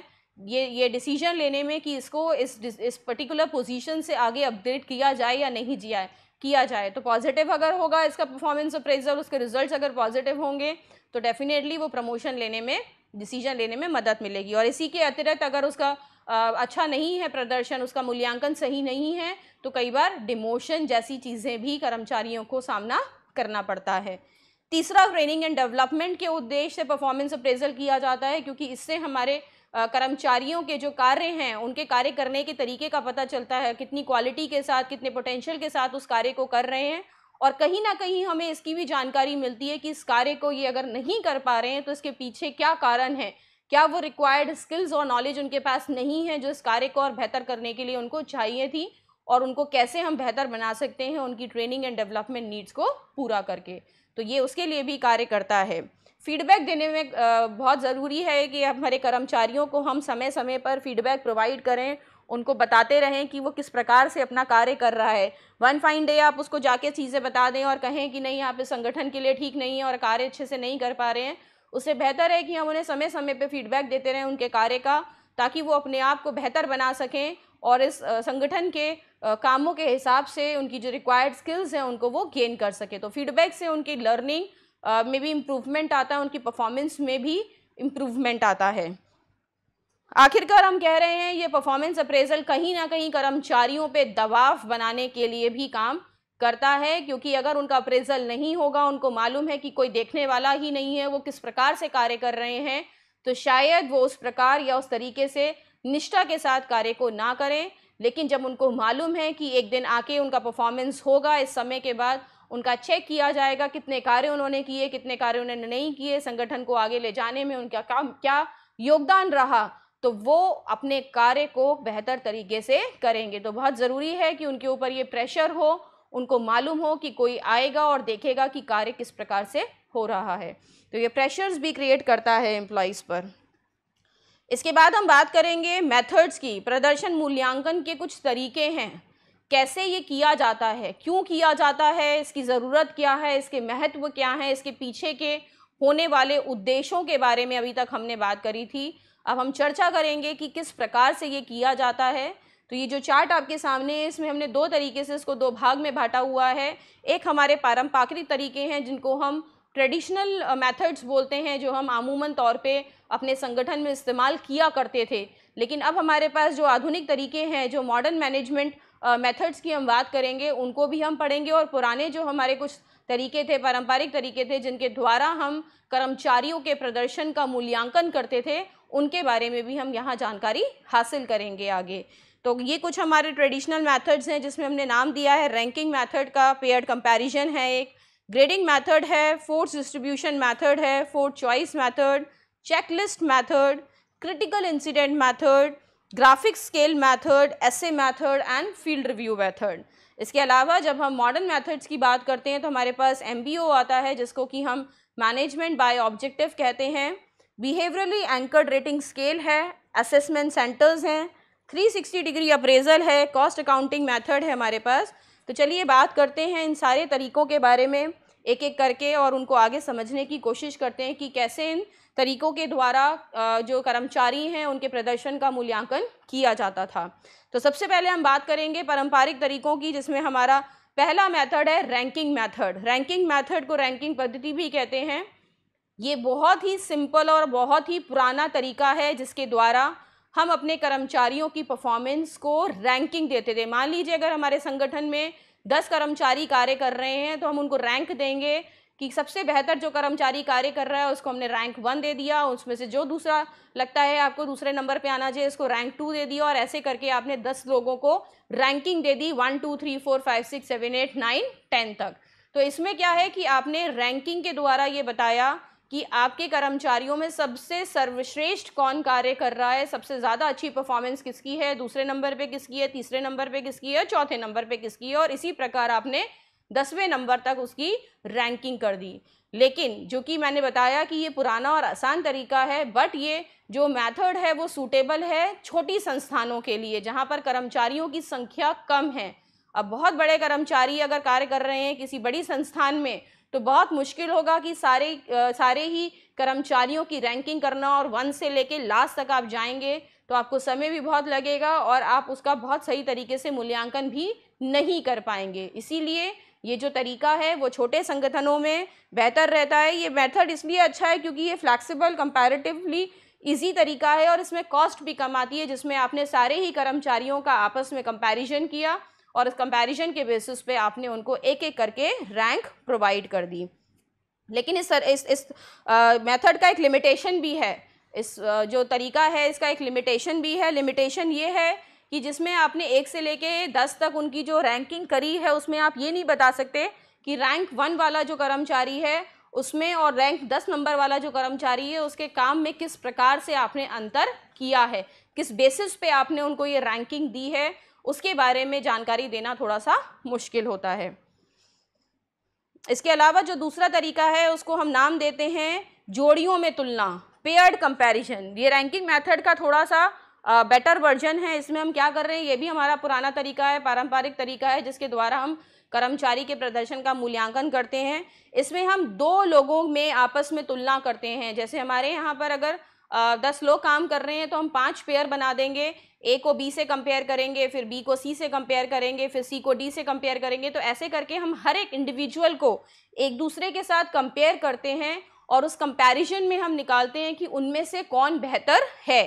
ये ये डिसीजन लेने में कि इसको इस इस पर्टिकुलर पोजीशन से आगे अपग्रेड किया जाए या नहीं जिया किया जाए तो पॉजिटिव अगर होगा इसका परफॉर्मेंस अप्रेजल उसके रिजल्ट्स अगर पॉजिटिव होंगे तो डेफिनेटली वो प्रमोशन लेने में डिसीजन लेने में मदद मिलेगी और इसी के अतिरिक्त अगर उसका अच्छा नहीं है प्रदर्शन उसका मूल्यांकन सही नहीं है तो कई बार डिमोशन जैसी चीज़ें भी कर्मचारियों को सामना करना पड़ता है तीसरा ट्रेनिंग एंड डेवलपमेंट के उद्देश्य से परफॉर्मेंस अप्रेजल किया जाता है क्योंकि इससे हमारे कर्मचारियों के जो कार्य हैं उनके कार्य करने के तरीके का पता चलता है कितनी क्वालिटी के साथ कितने पोटेंशियल के साथ उस कार्य को कर रहे हैं और कहीं ना कहीं हमें इसकी भी जानकारी मिलती है कि इस कार्य को ये अगर नहीं कर पा रहे हैं तो इसके पीछे क्या कारण है क्या वो रिक्वायर्ड स्किल्स और नॉलेज उनके पास नहीं है जो इस कार्य को और बेहतर करने के लिए उनको चाहिए थी और उनको कैसे हम बेहतर बना सकते हैं उनकी ट्रेनिंग एंड डेवलपमेंट नीड्स को पूरा करके तो ये उसके लिए भी कार्य करता है फीडबैक देने में बहुत ज़रूरी है कि हमारे कर्मचारियों को हम समय समय पर फीडबैक प्रोवाइड करें उनको बताते रहें कि वो किस प्रकार से अपना कार्य कर रहा है वन फाइन डे आप उसको जाके चीज़ें बता दें और कहें कि नहीं आप इस संगठन के लिए ठीक नहीं है और कार्य अच्छे से नहीं कर पा रहे हैं उससे बेहतर है कि हम उन्हें समय समय पर फीडबैक देते रहें उनके कार्य का ताकि वो अपने आप को बेहतर बना सकें और इस संगठन के कामों के हिसाब से उनकी जो रिक्वायर्ड स्किल्स हैं उनको वो गेन कर सके तो फीडबैक से उनकी लर्निंग में भी इम्प्रूवमेंट आता है उनकी परफॉर्मेंस में भी इम्प्रूवमेंट आता है आखिरकार हम कह रहे हैं ये परफॉर्मेंस अप्रेजल कहीं ना कहीं कर्मचारियों पे दबाव बनाने के लिए भी काम करता है क्योंकि अगर उनका अप्रेजल नहीं होगा उनको मालूम है कि कोई देखने वाला ही नहीं है वो किस प्रकार से कार्य कर रहे हैं तो शायद वो उस प्रकार या उस तरीके से निष्ठा के साथ कार्य को ना करें लेकिन जब उनको मालूम है कि एक दिन आके उनका परफॉर्मेंस होगा इस समय के बाद उनका चेक किया जाएगा कितने कार्य उन्होंने किए कितने कार्य उन्होंने नहीं किए संगठन को आगे ले जाने में उनका काम क्या योगदान रहा तो वो अपने कार्य को बेहतर तरीके से करेंगे तो बहुत ज़रूरी है कि उनके ऊपर ये प्रेशर हो उनको मालूम हो कि कोई आएगा और देखेगा कि कार्य किस प्रकार से हो रहा है तो ये प्रेशर्स भी क्रिएट करता है एम्प्लॉयज़ पर इसके बाद हम बात करेंगे मेथड्स की प्रदर्शन मूल्यांकन के कुछ तरीके हैं कैसे ये किया जाता है क्यों किया जाता है इसकी ज़रूरत क्या है इसके महत्व क्या है इसके पीछे के होने वाले उद्देश्यों के बारे में अभी तक हमने बात करी थी अब हम चर्चा करेंगे कि किस प्रकार से ये किया जाता है तो ये जो चार्ट आपके सामने है इसमें हमने दो तरीके से इसको दो भाग में बांटा हुआ है एक हमारे पारंपरिक तरीके हैं जिनको हम ट्रेडिशनल मेथड्स बोलते हैं जो हम आमूमन तौर पे अपने संगठन में इस्तेमाल किया करते थे लेकिन अब हमारे पास जो आधुनिक तरीके हैं जो मॉडर्न मैनेजमेंट मेथड्स की हम बात करेंगे उनको भी हम पढ़ेंगे और पुराने जो हमारे कुछ तरीके थे पारंपरिक तरीके थे जिनके द्वारा हम कर्मचारियों के प्रदर्शन का मूल्यांकन करते थे उनके बारे में भी हम यहाँ जानकारी हासिल करेंगे आगे तो ये कुछ हमारे ट्रेडिशनल मैथड्स हैं जिसमें हमने नाम दिया है रैंकिंग मैथड का पेयर कंपेरिजन है एक ग्रेडिंग मैथड है फोर्स डिस्ट्रीब्यूशन मैथड है forced choice method checklist method critical incident method graphic scale method ऐसे method and field review method इसके अलावा जब हम मॉडर्न मैथड्स की बात करते हैं तो हमारे पास एम आता है जिसको कि हम मैनेजमेंट बाय ऑब्जेक्टिव कहते हैं बिहेवियरली एंकर्ड रेटिंग स्केल है असेसमेंट सेंटर्स हैं 360 डिग्री अप्रेजल है कॉस्ट अकाउंटिंग मेथड है हमारे पास तो चलिए बात करते हैं इन सारे तरीकों के बारे में एक एक करके और उनको आगे समझने की कोशिश करते हैं कि कैसे इन तरीकों के द्वारा जो कर्मचारी हैं उनके प्रदर्शन का मूल्यांकन किया जाता था तो सबसे पहले हम बात करेंगे पारंपरिक तरीकों की जिसमें हमारा पहला मेथड है रैंकिंग मेथड रैंकिंग मेथड को रैंकिंग पद्धति भी कहते हैं ये बहुत ही सिंपल और बहुत ही पुराना तरीका है जिसके द्वारा हम अपने कर्मचारियों की परफॉर्मेंस को रैंकिंग देते थे मान लीजिए अगर हमारे संगठन में दस कर्मचारी कार्य कर रहे हैं तो हम उनको रैंक देंगे कि सबसे बेहतर जो कर्मचारी कार्य कर रहा है उसको हमने रैंक वन दे दिया उसमें से जो दूसरा लगता है आपको दूसरे नंबर पे आना चाहिए इसको रैंक टू दे दिया और ऐसे करके आपने दस लोगों को रैंकिंग दे दी one two three four five six seven eight nine ten तक तो इसमें क्या है कि आपने रैंकिंग के द्वारा ये बताया कि आपके कर्मचारियों में सबसे सर्वश्रेष्ठ कौन कार्य कर रहा है सबसे ज़्यादा अच्छी परफॉर्मेंस किसकी है दूसरे नंबर पे किसकी है तीसरे नंबर पे किसकी है चौथे नंबर पे किसकी है और इसी प्रकार आपने दसवें नंबर तक उसकी रैंकिंग कर दी लेकिन जो कि मैंने बताया कि ये पुराना और आसान तरीका है बट ये जो मैथड है वो सूटेबल है छोटी संस्थानों के लिए जहाँ पर कर्मचारियों की संख्या कम है अब बहुत बड़े कर्मचारी अगर कार्य कर रहे हैं किसी बड़ी संस्थान में तो बहुत मुश्किल होगा कि सारे सारे ही कर्मचारियों की रैंकिंग करना और वन से लेके लास्ट तक आप जाएंगे तो आपको समय भी बहुत लगेगा और आप उसका बहुत सही तरीके से मूल्यांकन भी नहीं कर पाएंगे इसीलिए ये जो तरीका है वो छोटे संगठनों में बेहतर रहता है ये मेथड इसलिए अच्छा है क्योंकि ये फ्लैक्सीबल कंपैरेटिवली इजी तरीका है और इसमें कॉस्ट भी कम आती है जिसमें आपने सारे ही कर्मचारियों का आपस में कंपैरिजन किया और इस कंपैरिजन के बेसिस पे आपने उनको एक एक करके रैंक प्रोवाइड कर दी लेकिन इस सर, इस इस मेथड का एक लिमिटेशन भी है इस आ, जो तरीका है इसका एक लिमिटेशन भी है लिमिटेशन ये है कि जिसमें आपने एक से लेके दस तक उनकी जो रैंकिंग करी है उसमें आप ये नहीं बता सकते कि रैंक वन वाला जो कर्मचारी है उसमें और रैंक दस नंबर वाला जो कर्मचारी है उसके काम में किस प्रकार से आपने अंतर किया है किस बेसिस पे आपने उनको ये रैंकिंग दी है उसके बारे में जानकारी देना थोड़ा सा मुश्किल होता है इसके अलावा जो दूसरा तरीका है उसको हम नाम देते हैं जोड़ियों में तुलना पेयर्ड कंपैरिजन ये रैंकिंग मेथड का थोड़ा सा बेटर वर्जन है इसमें हम क्या कर रहे हैं ये भी हमारा पुराना तरीका है पारंपरिक तरीका है जिसके द्वारा हम कर्मचारी के प्रदर्शन का मूल्यांकन करते हैं इसमें हम दो लोगों में आपस में तुलना करते हैं जैसे हमारे यहाँ पर अगर आ, दस लोग काम कर रहे हैं तो हम पाँच पेयर बना देंगे ए को बी से कंपेयर करेंगे फिर बी को सी से कंपेयर करेंगे फिर सी को डी से कंपेयर करेंगे तो ऐसे करके हम हर एक इंडिविजुअल को एक दूसरे के साथ कंपेयर करते हैं और उस कंपैरिजन में हम निकालते हैं कि उनमें से कौन बेहतर है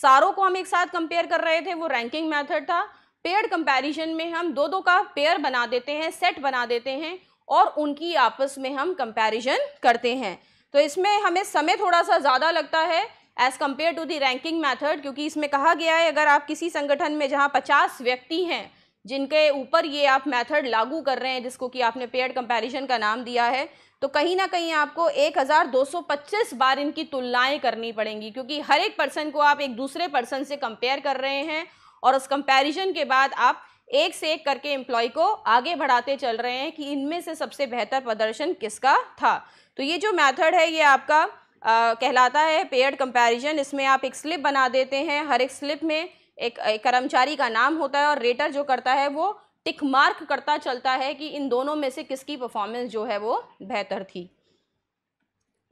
सारों को हम एक साथ कंपेयर कर रहे थे वो रैंकिंग मेथड था पेयर कंपैरिजन में हम दो दो का पेयर बना देते हैं सेट बना देते हैं और उनकी आपस में हम कंपैरिजन करते हैं तो इसमें हमें समय थोड़ा सा ज़्यादा लगता है as compared to the ranking method क्योंकि इसमें कहा गया है अगर आप किसी संगठन में जहाँ पचास व्यक्ति हैं जिनके ऊपर ये आप मेथड लागू कर रहे हैं जिसको कि आपने पेयर कंपैरिजन का नाम दिया है तो कहीं ना कहीं आपको 1225 बार इनकी तुलनाएं करनी पड़ेंगी क्योंकि हर एक पर्सन को आप एक दूसरे पर्सन से कंपेयर कर रहे हैं और उस कंपैरिजन के बाद आप एक से एक करके एम्प्लॉय को आगे बढ़ाते चल रहे हैं कि इनमें से सबसे बेहतर प्रदर्शन किसका था तो ये जो मैथड है ये आपका कहलाता है पेयर्ड कंपैरिजन इसमें आप एक स्लिप बना देते हैं हर एक स्लिप में एक, एक कर्मचारी का नाम होता है और रेटर जो करता है वो टिक मार्क करता चलता है कि इन दोनों में से किसकी परफॉर्मेंस जो है वो बेहतर थी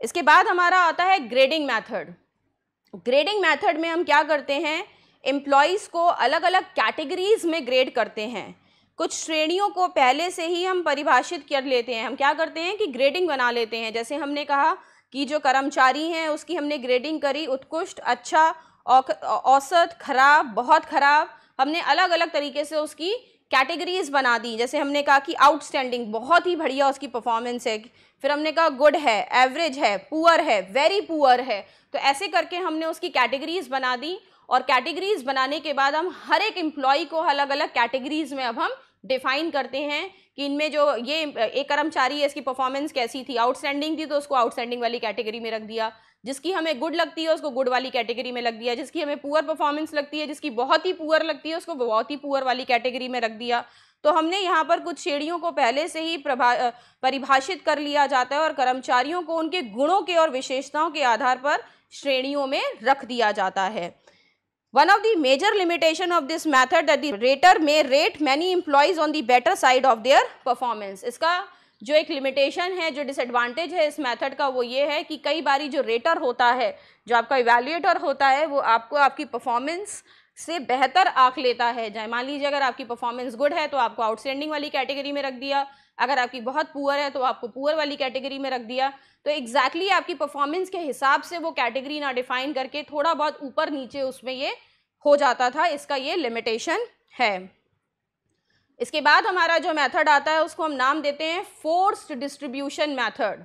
इसके बाद हमारा आता है ग्रेडिंग मैथड ग्रेडिंग मैथड में हम क्या करते हैं एम्प्लॉयज़ को अलग अलग कैटेगरीज में ग्रेड करते हैं कुछ श्रेणियों को पहले से ही हम परिभाषित कर लेते हैं हम क्या करते हैं कि ग्रेडिंग बना लेते हैं जैसे हमने कहा कि जो कर्मचारी हैं उसकी हमने ग्रेडिंग करी उत्कृष्ट अच्छा औसत खराब बहुत खराब हमने अलग अलग तरीके से उसकी कैटेगरीज बना दी जैसे हमने कहा कि आउटस्टैंडिंग बहुत ही बढ़िया उसकी परफॉर्मेंस है फिर हमने कहा गुड है एवरेज है पुअर है वेरी पुअर है तो ऐसे करके हमने उसकी कैटेगरीज बना दी और कैटेगरीज बनाने के बाद हम हर एक एम्प्लॉय को अलग अलग कैटेगरीज में अब हम डिफाइन करते हैं कि इनमें जो ये एक कर्मचारी है इसकी परफॉर्मेंस कैसी थी आउटस्टैंडिंग थी तो उसको आउटस्टैंडिंग वाली कैटेगरी में रख दिया जिसकी हमें गुड लगती है उसको गुड वाली कैटेगरी में लग दिया जिसकी हमें पुअर परफॉर्मेंस लगती है जिसकी बहुत ही पुअर लगती है उसको बहुत ही पुअर वाली कैटेगरी में रख दिया तो हमने यहाँ पर कुछ श्रेणियों को पहले से ही प्रभा परिभाषित कर लिया जाता है और कर्मचारियों को उनके गुणों के और विशेषताओं के आधार पर श्रेणियों में रख दिया जाता है One of the major limitation of this method that the rater may rate many employees on the better side of their performance. इसका जो एक limitation है जो disadvantage है इस method का वो ये है कि कई बारी जो rater होता है जो आपका evaluator होता है वो आपको आपकी performance से बेहतर आंक लेता है जय मान लीजिए अगर आपकी परफॉर्मेंस गुड है तो आपको आउटस्टैंडिंग वाली कैटेगरी में रख दिया अगर आपकी बहुत पुअर है तो आपको पुअर वाली कैटेगरी में रख दिया तो एग्जैक्टली exactly आपकी परफॉर्मेंस के हिसाब से वो कैटेगरी ना डिफाइन करके थोड़ा बहुत ऊपर नीचे उसमें ये हो जाता था इसका ये लिमिटेशन है इसके बाद हमारा जो मेथड आता है उसको हम नाम देते हैं force distribution method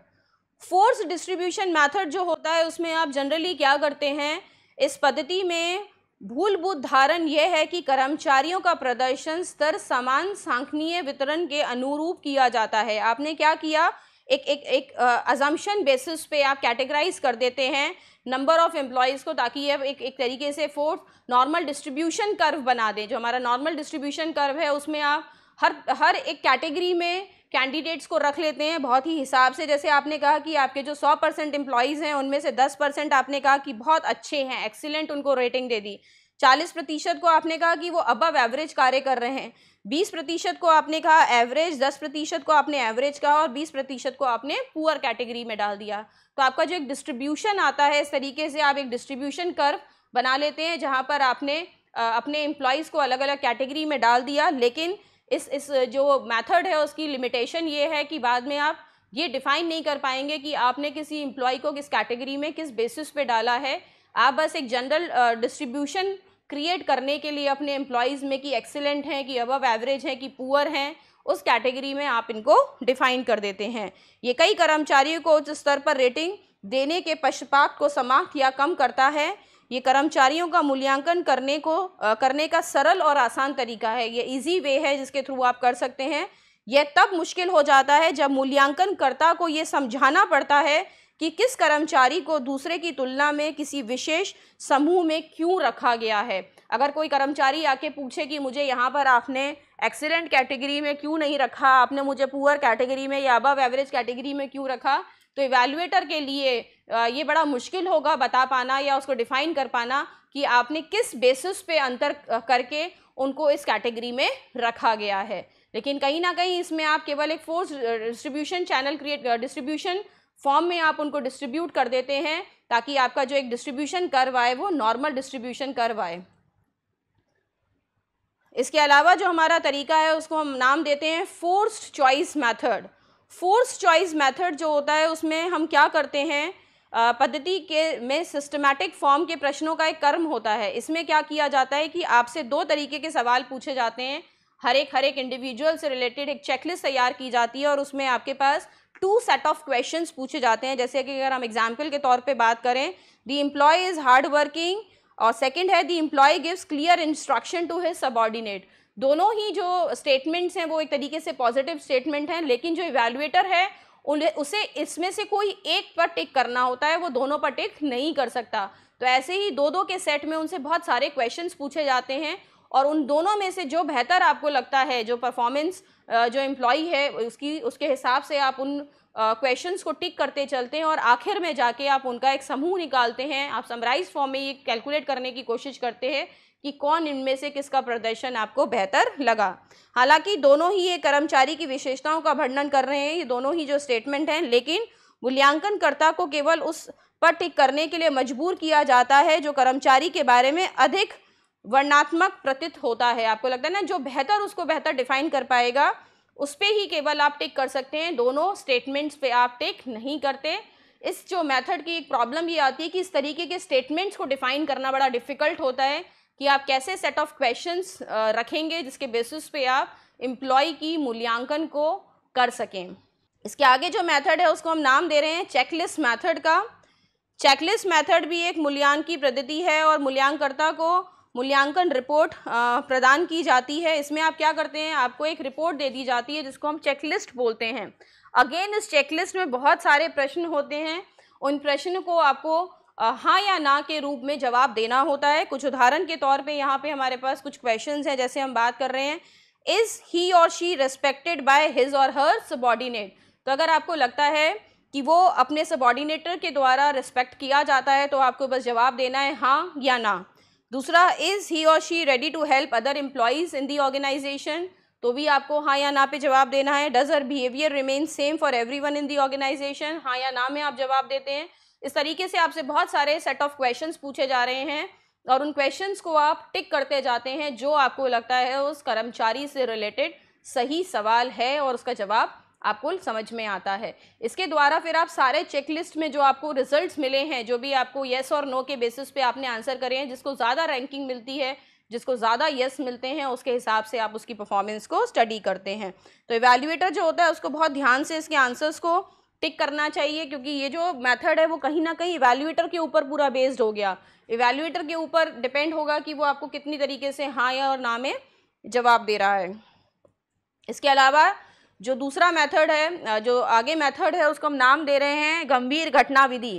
force distribution method जो होता है उसमें आप जनरली क्या करते हैं इस पद्धति में भूल भूत धारण यह है कि कर्मचारियों का प्रदर्शन स्तर समान सांखनीय वितरण के अनुरूप किया जाता है आपने क्या किया एक एक एक अजम्पन बेसिस पे आप कैटेगराइज कर देते हैं नंबर ऑफ एम्प्लॉयज़ को ताकि ये एक एक तरीके से फोर्थ नॉर्मल डिस्ट्रीब्यूशन कर्व बना दें जो हमारा नॉर्मल डिस्ट्रीब्यूशन कर्व है उसमें आप हर हर एक कैटेगरी में कैंडिडेट्स को रख लेते हैं बहुत ही हिसाब से जैसे आपने कहा कि आपके जो सौ परसेंट एम्प्लॉयज़ हैं उनमें से दस परसेंट आपने कहा कि बहुत अच्छे हैं एक्सीलेंट उनको रेटिंग दे दी चालीस प्रतिशत को आपने कहा कि वो अबव एवरेज कार्य कर रहे हैं बीस प्रतिशत को आपने कहा एवरेज दस प्रतिशत को आपने एवरेज कहा और बीस प्रतिशत को आपने पुअर कैटेगरी में डाल दिया तो आपका जो एक डिस्ट्रीब्यूशन आता है इस तरीके से आप एक डिस्ट्रीब्यूशन कर्व बना लेते हैं जहाँ पर आपने अपने एम्प्लॉयज़ को अलग अलग कैटेगरी में डाल दिया लेकिन इस इस जो मेथड है उसकी लिमिटेशन ये है कि बाद में आप ये डिफ़ाइन नहीं कर पाएंगे कि आपने किसी एम्प्लॉय को किस कैटेगरी में किस बेसिस पे डाला है आप बस एक जनरल डिस्ट्रीब्यूशन क्रिएट करने के लिए अपने एम्प्लॉयज़ में कि एक्सेलेंट हैं कि अबव एवरेज हैं कि पुअर हैं उस कैटेगरी में आप इनको डिफ़ाइन कर देते हैं ये कई कर्मचारियों को उच्च स्तर पर रेटिंग देने के पश्चपात को समाप्त या कम करता है ये कर्मचारियों का मूल्यांकन करने को आ, करने का सरल और आसान तरीका है ये इजी वे है जिसके थ्रू आप कर सकते हैं यह तब मुश्किल हो जाता है जब मूल्यांकनकर्ता को ये समझाना पड़ता है कि किस कर्मचारी को दूसरे की तुलना में किसी विशेष समूह में क्यों रखा गया है अगर कोई कर्मचारी आके पूछे कि मुझे यहाँ पर आपने एक्सीलेंट कैटेगरी में क्यों नहीं रखा आपने मुझे पुअर कैटेगरी में या अबव एवरेज कैटेगरी में क्यों रखा तो इवेल्युएटर के लिए ये बड़ा मुश्किल होगा बता पाना या उसको डिफ़ाइन कर पाना कि आपने किस बेसिस पे अंतर करके उनको इस कैटेगरी में रखा गया है लेकिन कहीं ना कहीं इसमें आप केवल एक force distribution channel create distribution form में आप उनको डिस्ट्रीब्यूट कर देते हैं ताकि आपका जो एक डिस्ट्रीब्यूशन करवाए वो नॉर्मल डिस्ट्रीब्यूशन करवाए इसके अलावा जो हमारा तरीका है उसको हम नाम देते हैं forced choice method force choice method जो होता है उसमें हम क्या करते हैं पद्धति के में सिस्टमैटिक फॉर्म के प्रश्नों का एक कर्म होता है इसमें क्या किया जाता है कि आपसे दो तरीके के सवाल पूछे जाते हैं हर एक हर एक इंडिविजुअल से रिलेटेड एक चेकलिस्ट तैयार की जाती है और उसमें आपके पास टू सेट ऑफ क्वेश्चंस पूछे जाते हैं जैसे कि अगर हम एग्जाम्पल के तौर पे बात करें the employee is hard working और सेकेंड है the employee gives clear instruction to his subordinate दोनों ही जो स्टेटमेंट्स हैं वो एक तरीके से पॉजिटिव स्टेटमेंट हैं लेकिन जो इवेल्युएटर है उसे इसमें से कोई एक पर टिक करना होता है वो दोनों पर टिक नहीं कर सकता तो ऐसे ही दो दो के सेट में उनसे बहुत सारे क्वेश्चन पूछे जाते हैं और उन दोनों में से जो बेहतर आपको लगता है जो परफॉर्मेंस जो एम्प्लॉई है उसकी उसके हिसाब से आप उन क्वेश्चंस को टिक करते चलते हैं और आखिर में जाके आप उनका एक समूह निकालते हैं आप समराइज फॉर्म में ये कैलकुलेट करने की कोशिश करते हैं कि कौन इनमें से किसका प्रदर्शन आपको बेहतर लगा हालांकि दोनों ही ये कर्मचारी की विशेषताओं का वर्णन कर रहे हैं ये दोनों ही जो स्टेटमेंट हैं लेकिन मूल्यांकनकर्ता को केवल उस पर टिक करने के लिए मजबूर किया जाता है जो कर्मचारी के बारे में अधिक वर्णात्मक प्रतीत होता है आपको लगता है ना जो बेहतर उसको बेहतर डिफाइन कर पाएगा उस पर ही केवल आप टिक कर सकते हैं दोनों स्टेटमेंट्स पे आप टिक नहीं करते इस जो मेथड की एक प्रॉब्लम ये आती है कि इस तरीके के स्टेटमेंट्स को डिफाइन करना बड़ा डिफिकल्ट होता है कि आप कैसे सेट ऑफ क्वेश्चंस रखेंगे जिसके बेसिस पे आप एम्प्लॉय की मूल्यांकन को कर सकें इसके आगे जो मेथड है उसको हम नाम दे रहे हैं चेकलिस्ट मेथड का चेकलिस्ट मेथड भी एक मूल्यांकन की पद्धति है और मूल्यांकनकर्ता को मूल्यांकन रिपोर्ट प्रदान की जाती है इसमें आप क्या करते हैं आपको एक रिपोर्ट दे दी जाती है जिसको हम चेकलिस्ट बोलते हैं अगेन इस चेकलिस्ट में बहुत सारे प्रश्न होते हैं उन प्रश्न को आपको हाँ या ना के रूप में जवाब देना होता है कुछ उदाहरण के तौर पे यहाँ पे हमारे पास कुछ क्वेश्चंस हैं जैसे हम बात कर रहे हैं इज़ ही और शी रेस्पेक्टेड बाय हिज और हर सबॉर्डिनेट तो अगर आपको लगता है कि वो अपने सबॉर्डिनेटर के द्वारा रिस्पेक्ट किया जाता है तो आपको बस जवाब देना है हाँ या ना दूसरा इज़ ही और she ready to help other employees in the organisation तो भी आपको हाँ या ना पे जवाब देना है does her behaviour remain same for every one in the organisation हाँ या ना में आप जवाब देते हैं इस तरीके से आपसे बहुत सारे सेट ऑफ क्वेश्चंस पूछे जा रहे हैं और उन क्वेश्चंस को आप टिक करते जाते हैं जो आपको लगता है उस कर्मचारी से रिलेटेड सही सवाल है और उसका जवाब आपको समझ में आता है इसके द्वारा फिर आप सारे चेकलिस्ट में जो आपको रिजल्ट्स मिले हैं जो भी आपको येस और नो के बेसिस पे आपने आंसर करे हैं जिसको ज़्यादा रैंकिंग मिलती है जिसको ज़्यादा यस मिलते हैं उसके हिसाब से आप उसकी परफॉर्मेंस को स्टडी करते हैं तो इवेल्यूएटर जो होता है उसको बहुत ध्यान से इसके आंसर्स को टिक करना चाहिए क्योंकि ये जो मेथड है वो कहीं ना कहीं इवेल्यूएटर के ऊपर पूरा बेस्ड हो गया इवेल्यूएटर के ऊपर डिपेंड होगा कि वो आपको कितनी तरीके से हाँ या और ना में जवाब दे रहा है इसके अलावा जो दूसरा मेथड है जो आगे मेथड है उसको हम नाम दे रहे हैं गंभीर घटना विधि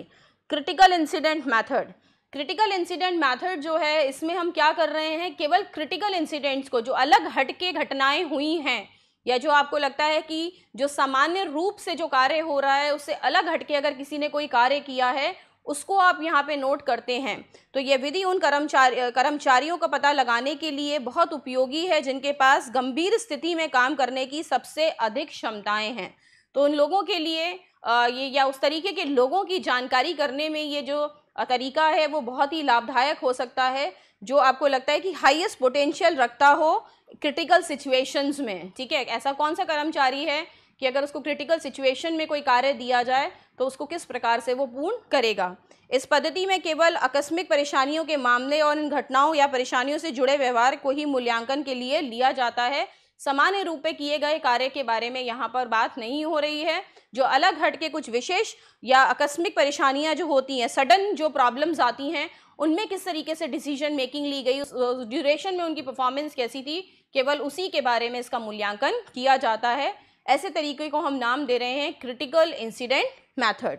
critical incident method critical incident method जो है इसमें हम क्या कर रहे हैं केवल क्रिटिकल इंसिडेंट्स को जो अलग हट के घटनाएं हुई हैं या जो आपको लगता है कि जो सामान्य रूप से जो कार्य हो रहा है उससे अलग हटके अगर किसी ने कोई कार्य किया है उसको आप यहाँ पे नोट करते हैं तो यह विधि उन कर्मचारी कर्मचारियों का पता लगाने के लिए बहुत उपयोगी है जिनके पास गंभीर स्थिति में काम करने की सबसे अधिक क्षमताएं हैं तो उन लोगों के लिए ये या उस तरीके के लोगों की जानकारी करने में ये जो तरीका है वो बहुत ही लाभदायक हो सकता है जो आपको लगता है कि हाईएस्ट पोटेंशियल रखता हो क्रिटिकल सिचुएशंस में ठीक है ऐसा कौन सा कर्मचारी है कि अगर उसको क्रिटिकल सिचुएशन में कोई कार्य दिया जाए तो उसको किस प्रकार से वो पूर्ण करेगा इस पद्धति में केवल आकस्मिक परेशानियों के मामले और इन घटनाओं या परेशानियों से जुड़े व्यवहार को ही मूल्यांकन के लिए लिया जाता है सामान्य रूप में किए गए कार्य के बारे में यहाँ पर बात नहीं हो रही है जो अलग हट के कुछ विशेष या आकस्मिक परेशानियाँ जो होती हैं सडन जो प्रॉब्लम्स आती हैं उनमें किस तरीके से डिसीजन मेकिंग ली गई उस ड्यूरेशन में उनकी परफॉर्मेंस कैसी थी केवल उसी के बारे में इसका मूल्यांकन किया जाता है ऐसे तरीके को हम नाम दे रहे हैं क्रिटिकल इंसिडेंट मैथड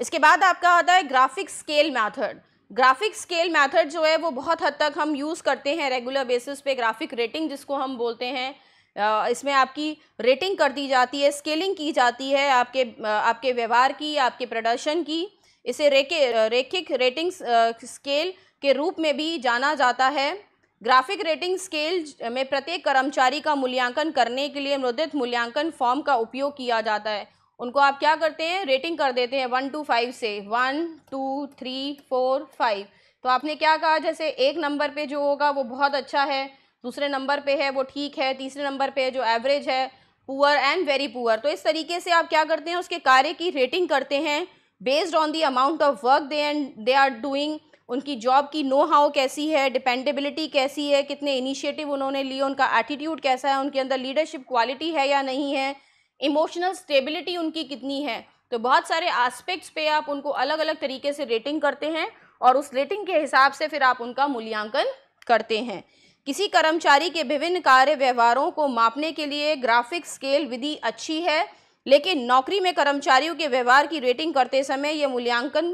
इसके बाद आपका आता है graphic scale method graphic scale method जो है वो बहुत हद तक हम यूज़ करते हैं रेगुलर बेसिस पे ग्राफिक रेटिंग जिसको हम बोलते हैं इसमें आपकी रेटिंग कर दी जाती है स्केलिंग की जाती है आपके आपके व्यवहार की आपके प्रोडक्शन की इसे रेखे रेखिक रेटिंग स्केल के रूप में भी जाना जाता है ग्राफिक रेटिंग स्केल में प्रत्येक कर्मचारी का मूल्यांकन करने के लिए मुद्रित मूल्यांकन फॉर्म का उपयोग किया जाता है उनको आप क्या करते हैं रेटिंग कर देते हैं वन टू फाइव से one two three four five तो आपने क्या कहा जैसे एक नंबर पे जो होगा वो बहुत अच्छा है दूसरे नंबर पे है वो ठीक है तीसरे नंबर पे जो एवरेज है पुअर एंड वेरी पुअर तो इस तरीके से आप क्या करते हैं उसके कार्य की रेटिंग करते हैं based on the amount of work they and they are doing उनकी जॉब की नो हाउ कैसी है डिपेंडेबिलिटी कैसी है कितने इनिशिएटिव उन्होंने लिए उनका एटीट्यूड कैसा है उनके अंदर लीडरशिप क्वालिटी है या नहीं है इमोशनल स्टेबिलिटी उनकी कितनी है तो बहुत सारे आस्पेक्ट्स पे आप उनको अलग अलग तरीके से रेटिंग करते हैं और उस रेटिंग के हिसाब से फिर आप उनका मूल्यांकन करते हैं किसी कर्मचारी के विभिन्न कार्य व्यवहारों को मापने के लिए ग्राफिक स्केल विधि अच्छी है लेकिन नौकरी में कर्मचारियों के व्यवहार की रेटिंग करते समय यह मूल्यांकन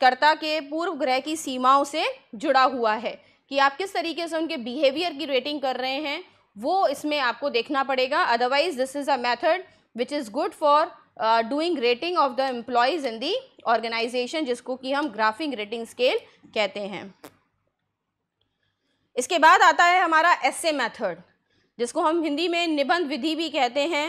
कर्ता के पूर्व ग्रह की सीमाओं से जुड़ा हुआ है कि आप किस तरीके से उनके बिहेवियर की रेटिंग कर रहे हैं वो इसमें आपको देखना पड़ेगा otherwise this is a method which is good for doing rating of the employees in the organisation जिसको कि हम ग्राफिंग रेटिंग स्केल कहते हैं इसके बाद आता है हमारा एस ए मैथड जिसको हम हिंदी में निबंध विधि भी कहते हैं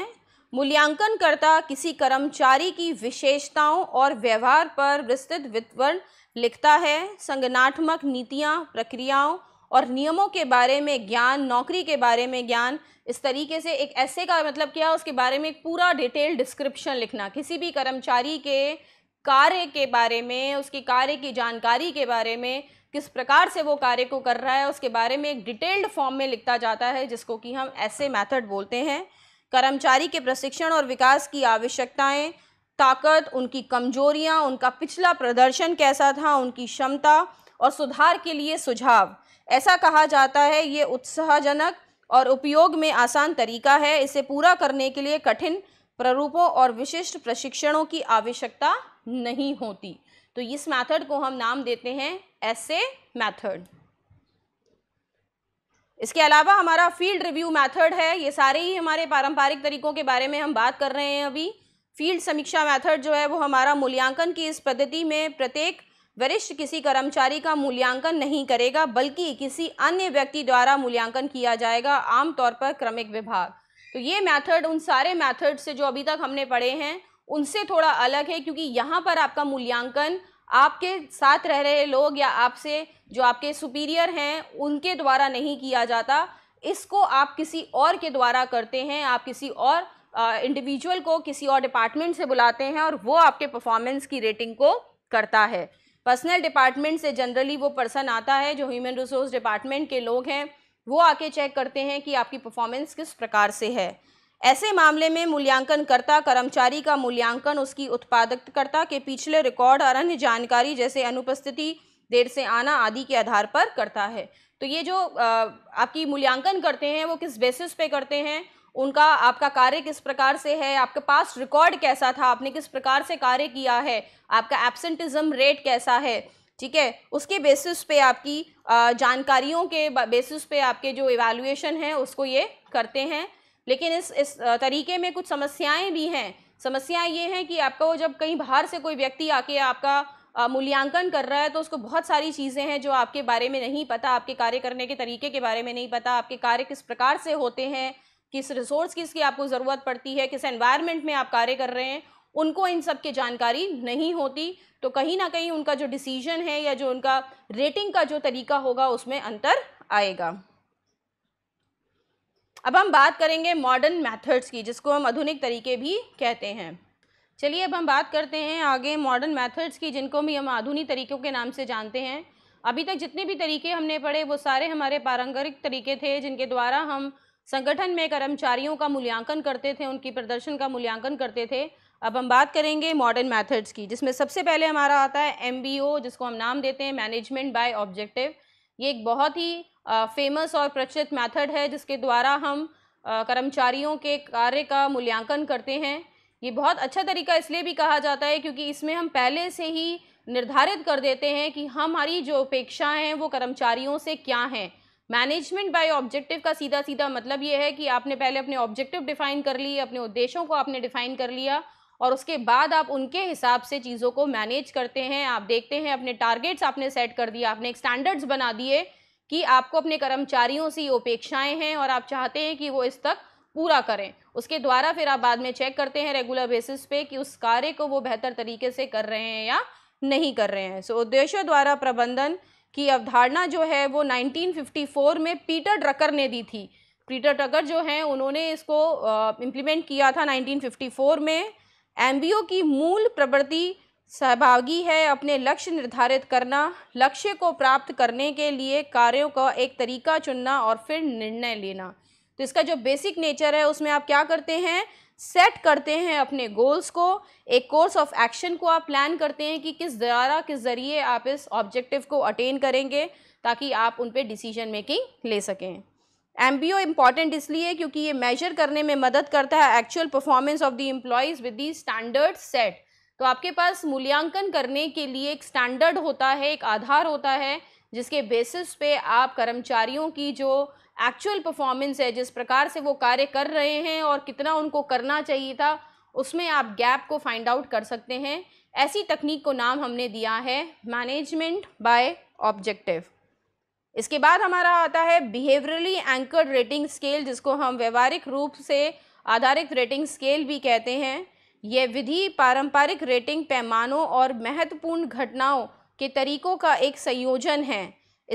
मूल्यांकनकर्ता किसी कर्मचारी की विशेषताओं और व्यवहार पर विस्तृत वितवरण लिखता है संगठनात्मक नीतियाँ प्रक्रियाओं और नियमों के बारे में ज्ञान नौकरी के बारे में ज्ञान इस तरीके से एक ऐसे का मतलब क्या उसके बारे में एक पूरा डिटेल डिस्क्रिप्शन लिखना किसी भी कर्मचारी के कार्य के बारे में उसके कार्य की जानकारी के बारे में किस प्रकार से वो कार्य को कर रहा है उसके बारे में एक डिटेल्ड फॉर्म में लिखता जाता है जिसको कि हम ऐसे मैथड बोलते हैं कर्मचारी के प्रशिक्षण और विकास की आवश्यकताएं ताकत उनकी कमजोरियां, उनका पिछला प्रदर्शन कैसा था उनकी क्षमता और सुधार के लिए सुझाव ऐसा कहा जाता है ये उत्साहजनक और उपयोग में आसान तरीका है इसे पूरा करने के लिए कठिन प्ररूपों और विशिष्ट प्रशिक्षणों की आवश्यकता नहीं होती तो इस मेथड को हम नाम देते हैं ऐसे मेथड इसके अलावा हमारा फील्ड रिव्यू मेथड है ये सारे ही हमारे पारंपरिक तरीकों के बारे में हम बात कर रहे हैं अभी फील्ड समीक्षा मेथड जो है वो हमारा मूल्यांकन की इस पद्धति में प्रत्येक वरिष्ठ किसी कर्मचारी का मूल्यांकन नहीं करेगा बल्कि किसी अन्य व्यक्ति द्वारा मूल्यांकन किया जाएगा आमतौर पर क्रमिक विभाग तो ये मैथड उन सारे मैथड से जो अभी तक हमने पढ़े हैं उनसे थोड़ा अलग है क्योंकि यहाँ पर आपका मूल्यांकन आपके साथ रह रहे लोग या आपसे जो आपके सुपीरियर हैं उनके द्वारा नहीं किया जाता इसको आप किसी और के द्वारा करते हैं आप किसी और इंडिविजुअल को किसी और डिपार्टमेंट से बुलाते हैं और वो आपके परफॉर्मेंस की रेटिंग को करता है पर्सनल डिपार्टमेंट से जनरली वो पर्सन आता है जो ह्यूमन रिसोर्स डिपार्टमेंट के लोग हैं वो आके चेक करते हैं कि आपकी परफॉर्मेंस किस प्रकार से है ऐसे मामले में मूल्यांकनकर्ता कर्मचारी का मूल्यांकन उसकी उत्पादकता के पिछले रिकॉर्ड और अन्य जानकारी जैसे अनुपस्थिति देर से आना आदि के आधार पर करता है तो ये जो आपकी मूल्यांकन करते हैं वो किस बेसिस पे करते हैं उनका आपका कार्य किस प्रकार से है आपके पास रिकॉर्ड कैसा था आपने किस प्रकार से कार्य किया है आपका एबसेंटिज्म रेट कैसा है ठीक है उसके बेसिस पे आपकी जानकारियों के बेसिस पे आपके जो इवेलुएशन है उसको ये करते हैं लेकिन इस इस तरीके में कुछ समस्याएं भी हैं समस्याएं ये हैं कि आपको जब कहीं बाहर से कोई व्यक्ति आके आपका मूल्यांकन कर रहा है तो उसको बहुत सारी चीज़ें हैं जो आपके बारे में नहीं पता आपके कार्य करने के तरीके के बारे में नहीं पता आपके कार्य किस प्रकार से होते हैं किस रिसोर्स की इसकी आपको ज़रूरत पड़ती है किस एनवायरनमेंट में आप कार्य कर रहे हैं उनको इन सब की जानकारी नहीं होती तो कहीं ना कहीं उनका जो डिसीजन है या जो उनका रेटिंग का जो तरीका होगा उसमें अंतर आएगा अब हम बात करेंगे मॉडर्न मेथड्स की जिसको हम आधुनिक तरीके भी कहते हैं चलिए अब हम बात करते हैं आगे मॉडर्न मेथड्स की जिनको भी हम आधुनिक तरीक़ों के नाम से जानते हैं अभी तक जितने भी तरीके हमने पढ़े वो सारे हमारे पारंपरिक तरीके थे जिनके द्वारा हम संगठन में कर्मचारियों का मूल्यांकन करते थे उनकी प्रदर्शन का मूल्यांकन करते थे अब हम बात करेंगे मॉडर्न मेथड्स की जिसमें सबसे पहले हमारा आता है एम जिसको हम नाम देते हैं मैनेजमेंट बाय ऑब्जेक्टिव ये एक बहुत ही फेमस और प्रचलित मेथड है जिसके द्वारा हम कर्मचारियों के कार्य का मूल्यांकन करते हैं ये बहुत अच्छा तरीका इसलिए भी कहा जाता है क्योंकि इसमें हम पहले से ही निर्धारित कर देते हैं कि हमारी जो अपेक्षाएँ हैं वो कर्मचारियों से क्या हैं मैनेजमेंट बाय ऑब्जेक्टिव का सीधा सीधा मतलब ये है कि आपने पहले अपने ऑब्जेक्टिव डिफाइन कर लिए अपने उद्देश्यों को आपने डिफाइन कर लिया और उसके बाद आप उनके हिसाब से चीज़ों को मैनेज करते हैं आप देखते हैं अपने टारगेट्स आपने सेट कर दिया आपने एक स्टैंडर्ड्स बना दिए कि आपको अपने कर्मचारियों से ये अपेक्षाएँ हैं और आप चाहते हैं कि वो इस तक पूरा करें उसके द्वारा फिर आप बाद में चेक करते हैं रेगुलर बेसिस पे कि उस कार्य को वो बेहतर तरीके से कर रहे हैं या नहीं कर रहे हैं सो so, उद्देश्य द्वारा प्रबंधन की अवधारणा जो है वो 1954 में पीटर ड्रकर ने दी थी पीटर ड्रकर जो हैं उन्होंने इसको इम्प्लीमेंट किया था 1954 में एमबीओ की मूल प्रवृत्ति सहभागी है अपने लक्ष्य निर्धारित करना लक्ष्य को प्राप्त करने के लिए कार्यों का एक तरीका चुनना और फिर निर्णय लेना तो इसका जो बेसिक नेचर है उसमें आप क्या करते हैं सेट करते हैं अपने गोल्स को एक कोर्स ऑफ एक्शन को आप प्लान करते हैं कि किस द्वारा किस ज़रिए आप इस ऑब्जेक्टिव को अटेन करेंगे ताकि आप उन पर डिसीजन मेकिंग ले सकें एम बी ओ इम्पॉर्टेंट इसलिए क्योंकि ये मेजर करने में मदद करता है actual performance of the employees with the standard set तो आपके पास मूल्यांकन करने के लिए एक स्टैंडर्ड होता है एक आधार होता है जिसके बेसिस पे आप कर्मचारियों की जो एक्चुअल परफॉर्मेंस है जिस प्रकार से वो कार्य कर रहे हैं और कितना उनको करना चाहिए था उसमें आप गैप को फाइंड आउट कर सकते हैं ऐसी तकनीक को नाम हमने दिया है मैनेजमेंट बाय ऑब्जेक्टिव इसके बाद हमारा आता है बिहेवियरली एंकर्ड रेटिंग स्केल जिसको हम व्यवहारिक रूप से आधारित रेटिंग स्केल भी कहते हैं यह विधि पारंपरिक रेटिंग पैमानों और महत्वपूर्ण घटनाओं के तरीकों का एक संयोजन है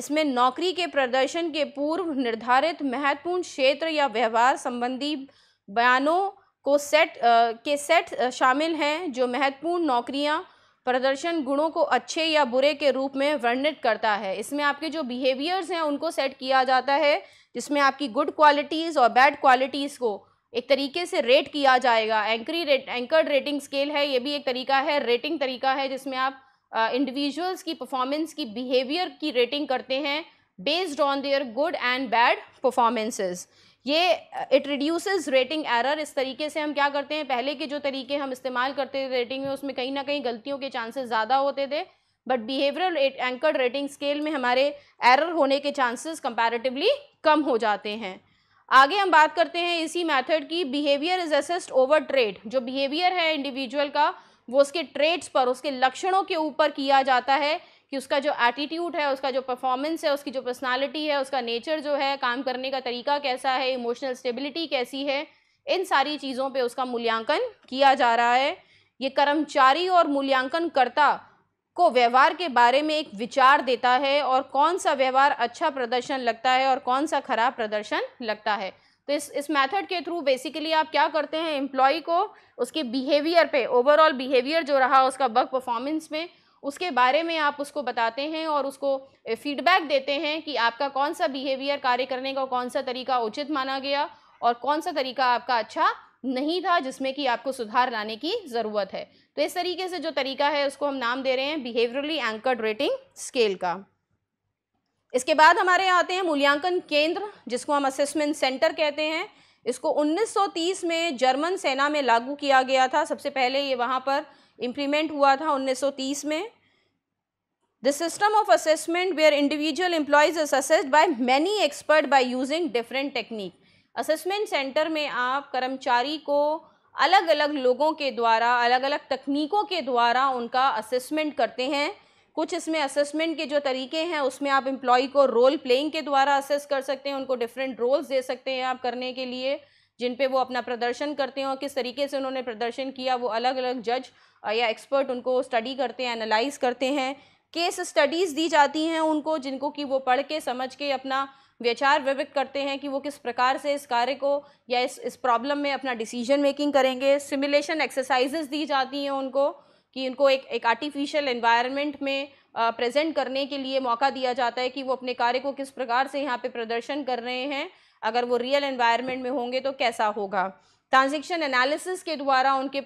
इसमें नौकरी के प्रदर्शन के पूर्व निर्धारित महत्वपूर्ण क्षेत्र या व्यवहार संबंधी बयानों को सेट आ, के सेट आ, शामिल हैं जो महत्वपूर्ण नौकरियां प्रदर्शन गुणों को अच्छे या बुरे के रूप में वर्णित करता है इसमें आपके जो बिहेवियर्स हैं उनको सेट किया जाता है जिसमें आपकी गुड क्वालिटीज़ और बैड क्वालिटीज़ को एक तरीके से रेट किया जाएगा एंकरी रेट एंकर्ड रेटिंग स्केल है ये भी एक तरीका है रेटिंग तरीका है जिसमें आप इंडिविजुअल्स uh, की परफॉर्मेंस की बिहेवियर की रेटिंग करते हैं based on their good and bad performances ये इट रिड्यूसेस रेटिंग एरर इस तरीके से हम क्या करते हैं पहले के जो तरीके हम इस्तेमाल करते थे रेटिंग में उसमें कहीं ना कहीं गलतियों के चांसेस ज़्यादा होते थे but behavioural anchored rating scale में हमारे एरर होने के चांसेस कंपैरेटिवली कम हो जाते हैं आगे हम बात करते हैं इसी मैथड की behaviour is assessed over trade जो बिहेवियर है इंडिविजुअल का वो उसके ट्रेड्स पर उसके लक्षणों के ऊपर किया जाता है कि उसका जो एटीट्यूड है उसका जो परफॉर्मेंस है उसकी जो पर्सनालिटी है उसका नेचर जो है काम करने का तरीका कैसा है इमोशनल स्टेबिलिटी कैसी है इन सारी चीज़ों पे उसका मूल्यांकन किया जा रहा है ये कर्मचारी और मूल्यांकनकर्ता को व्यवहार के बारे में एक विचार देता है और कौन सा व्यवहार अच्छा प्रदर्शन लगता है और कौन सा खराब प्रदर्शन लगता है तो इस इस मेथड के थ्रू बेसिकली आप क्या करते हैं एम्प्लॉय को उसके बिहेवियर पे ओवरऑल बिहेवियर जो रहा उसका वर्क परफॉर्मेंस में उसके बारे में आप उसको बताते हैं और उसको फीडबैक देते हैं कि आपका कौन सा बिहेवियर कार्य करने का कौन सा तरीका उचित माना गया और कौन सा तरीका आपका अच्छा नहीं था जिसमें कि आपको सुधार लाने की ज़रूरत है तो इस तरीके से जो तरीका है उसको हम नाम दे रहे हैं बिहेवियरली एंकर्ड रेटिंग स्केल का इसके बाद हमारे यहाँ आते हैं मूल्यांकन केंद्र जिसको हम असेसमेंट सेंटर कहते हैं इसको 1930 में जर्मन सेना में लागू किया गया था सबसे पहले ये वहाँ पर इम्प्लीमेंट हुआ था 1930 में the system of assessment where individual employees is assessed by many expert by using different technique assessment centre में आप कर्मचारी को अलग अलग लोगों के द्वारा अलग अलग तकनीकों के द्वारा उनका असेसमेंट करते हैं कुछ इसमें असेसमेंट के जो तरीके हैं उसमें आप एम्प्लॉय को रोल प्लेइंग के द्वारा असेस कर सकते हैं उनको डिफरेंट रोल्स दे सकते हैं आप करने के लिए जिन पे वो अपना प्रदर्शन करते हैं और किस तरीके से उन्होंने प्रदर्शन किया वो अलग अलग जज या एक्सपर्ट उनको स्टडी करते हैं एनालाइज करते हैं केस स्टडीज़ दी जाती हैं उनको जिनको कि वो पढ़ के समझ के अपना विचार व्यक्त करते हैं कि वो किस प्रकार से इस कार्य को या इस इस प्रॉब्लम में अपना डिसीजन मेकिंग करेंगे सिमुलेशन एक्सरसाइजेज दी जाती हैं उनको कि उनको एक एक आर्टिफिशियल इन्वायरमेंट में प्रेजेंट करने के लिए मौका दिया जाता है कि वो अपने कार्य को किस प्रकार से यहाँ पे प्रदर्शन कर रहे हैं अगर वो रियल एनवायरनमेंट में होंगे तो कैसा होगा ट्रांजेक्शन एनालिसिस के द्वारा उनके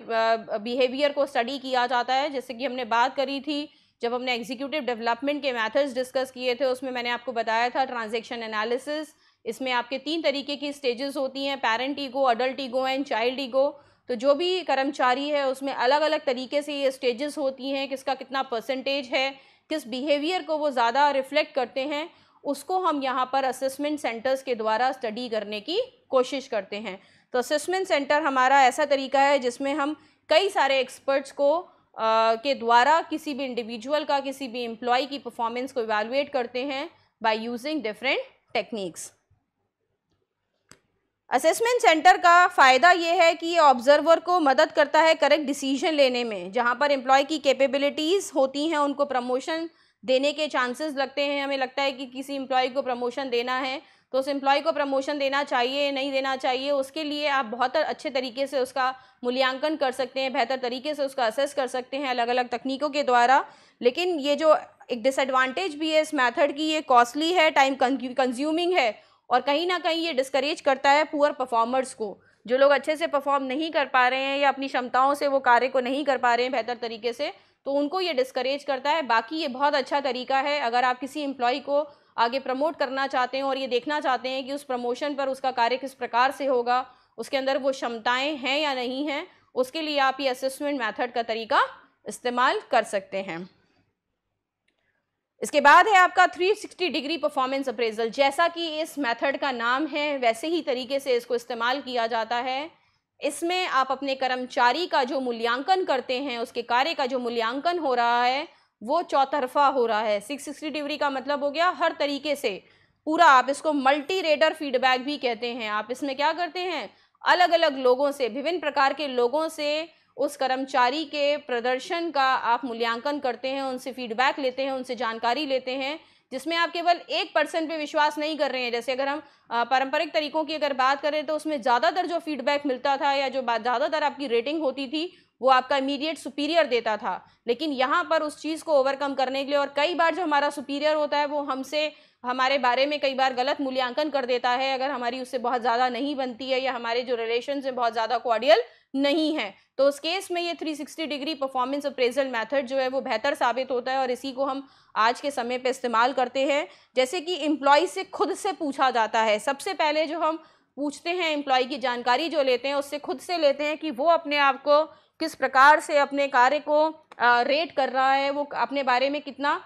बिहेवियर को स्टडी किया जाता है जैसे कि हमने बात करी थी जब हमने एग्जीक्यूटिव डेवलपमेंट के मैथड्स डिस्कस किए थे उसमें मैंने आपको बताया था ट्रांजेक्शन एनालिसिस इसमें आपके तीन तरीके की स्टेजेस होती हैं parent ego adult ego and child ego तो जो भी कर्मचारी है उसमें अलग अलग तरीके से ये स्टेजेस होती हैं किसका कितना परसेंटेज है किस बिहेवियर को वो ज़्यादा रिफ्लेक्ट करते हैं उसको हम यहाँ पर असेसमेंट सेंटर्स के द्वारा स्टडी करने की कोशिश करते हैं तो असेसमेंट सेंटर हमारा ऐसा तरीका है जिसमें हम कई सारे एक्सपर्ट्स को आ, के द्वारा किसी भी इंडिविजुअल का किसी भी एम्प्लॉय की परफॉर्मेंस को इवेलुएट करते हैं by using different techniques assessment centre का फ़ायदा ये है कि ये ऑब्जर्वर को मदद करता है करेक्ट डिसीजन लेने में जहाँ पर एम्प्लॉय की कैपेबिलिटीज़ होती हैं उनको प्रमोशन देने के चांसेस लगते हैं हमें लगता है कि किसी इम्प्लॉय को प्रमोशन देना है तो उस एम्प्लॉय को प्रमोशन देना चाहिए नहीं देना चाहिए उसके लिए आप बहुत अच्छे तरीके से उसका मूल्यांकन कर सकते हैं बेहतर तरीके से उसका असेस कर सकते हैं अलग अलग तकनीकों के द्वारा लेकिन ये जो एक डिसएडवांटेज भी है इस मैथड की ये कॉस्टली है टाइम कंज्यूमिंग है और कहीं ना कहीं ये डिस्करेज करता है पुअर परफॉर्मर्स को जो लोग अच्छे से परफॉर्म नहीं कर पा रहे हैं या अपनी क्षमताओं से वो कार्य को नहीं कर पा रहे हैं बेहतर तरीके से तो उनको ये डिस्करेज करता है बाकी ये बहुत अच्छा तरीका है अगर आप किसी एम्प्लॉय को आगे प्रमोट करना चाहते हैं और ये देखना चाहते हैं कि उस प्रमोशन पर उसका कार्य किस प्रकार से होगा उसके अंदर वो क्षमताएँ हैं या नहीं हैं उसके लिए आप ये असेसमेंट मैथड का तरीका इस्तेमाल कर सकते हैं इसके बाद है आपका 360 डिग्री परफॉर्मेंस अप्रेजल जैसा कि इस मेथड का नाम है वैसे ही तरीके से इसको इस्तेमाल किया जाता है इसमें आप अपने कर्मचारी का जो मूल्यांकन करते हैं उसके कार्य का जो मूल्यांकन हो रहा है वो चौतरफा हो रहा है सिक्स सिक्सटी डिग्री का मतलब हो गया हर तरीके से पूरा आप इसको मल्टी रेडर फीडबैक भी कहते हैं आप इसमें क्या करते हैं अलग अलग लोगों से विभिन्न प्रकार के लोगों से उस कर्मचारी के प्रदर्शन का आप मूल्यांकन करते हैं उनसे फीडबैक लेते हैं उनसे जानकारी लेते हैं जिसमें आप केवल एक पर्सन पे विश्वास नहीं कर रहे हैं जैसे अगर हम पारंपरिक तरीकों की अगर बात करें तो उसमें ज़्यादातर जो फीडबैक मिलता था या जो ज़्यादातर आपकी रेटिंग होती थी वो आपका इमीडिएट सुपीरियर देता था लेकिन यहाँ पर उस चीज़ को ओवरकम करने के लिए और कई बार जो हमारा सुपीरियर होता है वो हमसे हमारे बारे में कई बार गलत मूल्यांकन कर देता है अगर हमारी उससे बहुत ज़्यादा नहीं बनती है या हमारे जो रिलेशन हैं बहुत ज़्यादा कॉर्डियल नहीं है तो उस केस में ये 360 डिग्री परफॉर्मेंस अप्रेजल मेथड जो है वो बेहतर साबित होता है और इसी को हम आज के समय पे इस्तेमाल करते हैं जैसे कि एम्प्लॉय से खुद से पूछा जाता है सबसे पहले जो हम पूछते हैं एम्प्लॉय की जानकारी जो लेते हैं उससे खुद से लेते हैं कि वो अपने आप को किस प्रकार से अपने कार्य को रेट कर रहा है वो अपने बारे में कितना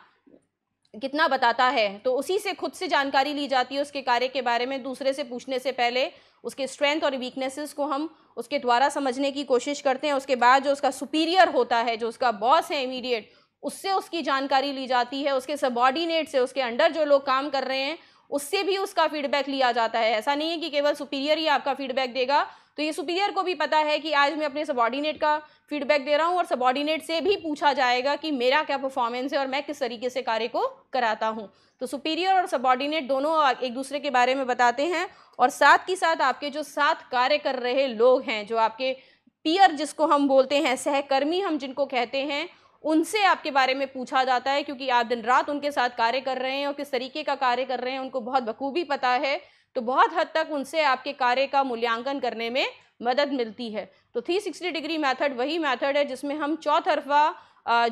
कितना बताता है तो उसी से खुद से जानकारी ली जाती है उसके कार्य के बारे में दूसरे से पूछने से पहले उसके स्ट्रेंथ और वीकनेसेस को हम उसके द्वारा समझने की कोशिश करते हैं उसके बाद जो उसका सुपीरियर होता है जो उसका बॉस है इमीडिएट उससे उसकी जानकारी ली जाती है उसके सबॉर्डिनेट से उसके अंडर जो लोग काम कर रहे हैं उससे भी उसका फीडबैक लिया जाता है ऐसा नहीं है कि केवल सुपीरियर ही आपका फीडबैक देगा तो ये सुपीरियर को भी पता है कि आज मैं अपने सबॉर्डिनेट का फीडबैक दे रहा हूँ और सबॉर्डिनेट से भी पूछा जाएगा कि मेरा क्या परफॉर्मेंस है और मैं किस तरीके से कार्य को कराता हूँ तो सुपीरियर और सबॉर्डिनेट दोनों एक दूसरे के बारे में बताते हैं और साथ ही साथ आपके जो साथ कार्य कर रहे लोग हैं जो आपके पियर जिसको हम बोलते हैं सहकर्मी हम जिनको कहते हैं उनसे आपके बारे में पूछा जाता है क्योंकि आप दिन रात उनके साथ कार्य कर रहे हैं और किस तरीके का कार्य कर रहे हैं उनको बहुत बखूबी पता है तो बहुत हद तक उनसे आपके कार्य का मूल्यांकन करने में मदद मिलती है तो 360 डिग्री मेथड वही मेथड है जिसमें हम चौतरफा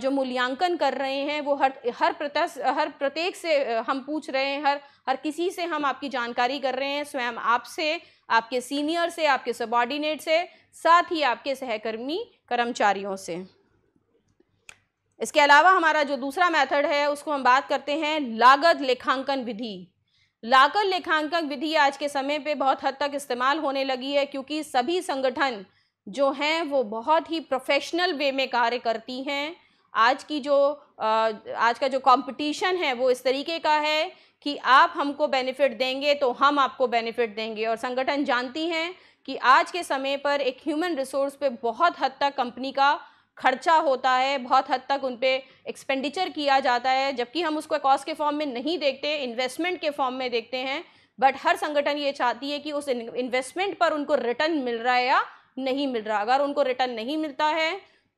जो मूल्यांकन कर रहे हैं वो हर हर प्रत्यक्ष हर प्रत्येक से हम पूछ रहे हैं हर हर किसी से हम आपकी जानकारी कर रहे हैं स्वयं आपसे आपके सीनियर से आपके सबॉर्डिनेट से साथ ही आपके सहकर्मी कर्मचारियों से इसके अलावा हमारा जो दूसरा मेथड है उसको हम बात करते हैं लागत लेखांकन विधि लागत लेखांकन विधि आज के समय पे बहुत हद तक इस्तेमाल होने लगी है क्योंकि सभी संगठन जो हैं वो बहुत ही प्रोफेशनल वे में कार्य करती हैं आज की जो आज का जो कंपटीशन है वो इस तरीके का है कि आप हमको बेनिफिट देंगे तो हम आपको बेनिफिट देंगे और संगठन जानती हैं कि आज के समय पर एक ह्यूमन रिसोर्स पे बहुत हद तक कंपनी का खर्चा होता है बहुत हद तक उन पर एक्सपेंडिचर किया जाता है जबकि हम उसको कॉस्ट के फॉर्म में नहीं देखते इन्वेस्टमेंट के फॉर्म में देखते हैं बट हर संगठन ये चाहती है कि उस इन्वेस्टमेंट पर उनको रिटर्न मिल रहा है या नहीं मिल रहा अगर उनको रिटर्न नहीं मिलता है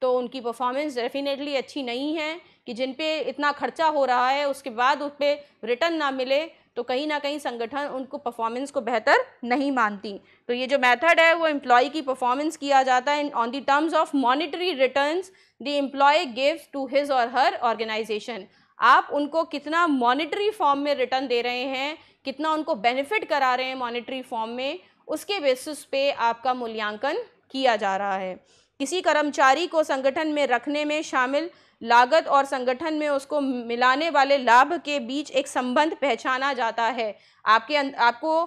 तो उनकी परफॉर्मेंस डेफिनेटली अच्छी नहीं है कि जिन पे इतना खर्चा हो रहा है उसके बाद उस पर रिटर्न ना मिले तो कहीं ना कहीं संगठन उनको परफॉर्मेंस को बेहतर नहीं मानती तो ये जो मेथड है वो एम्प्लॉय की परफॉर्मेंस किया जाता है on the terms of monetary returns the employee gives to his और हर ऑर्गेनाइजेशन आप उनको कितना मॉनिटरी फॉर्म में रिटर्न दे रहे हैं कितना उनको बेनिफिट करा रहे हैं मॉनिटरी फॉर्म में उसके बेसिस पे आपका मूल्यांकन किया जा रहा है किसी कर्मचारी को संगठन में रखने में शामिल लागत और संगठन में उसको मिलाने वाले लाभ के बीच एक संबंध पहचाना जाता है आपके अं-, आपको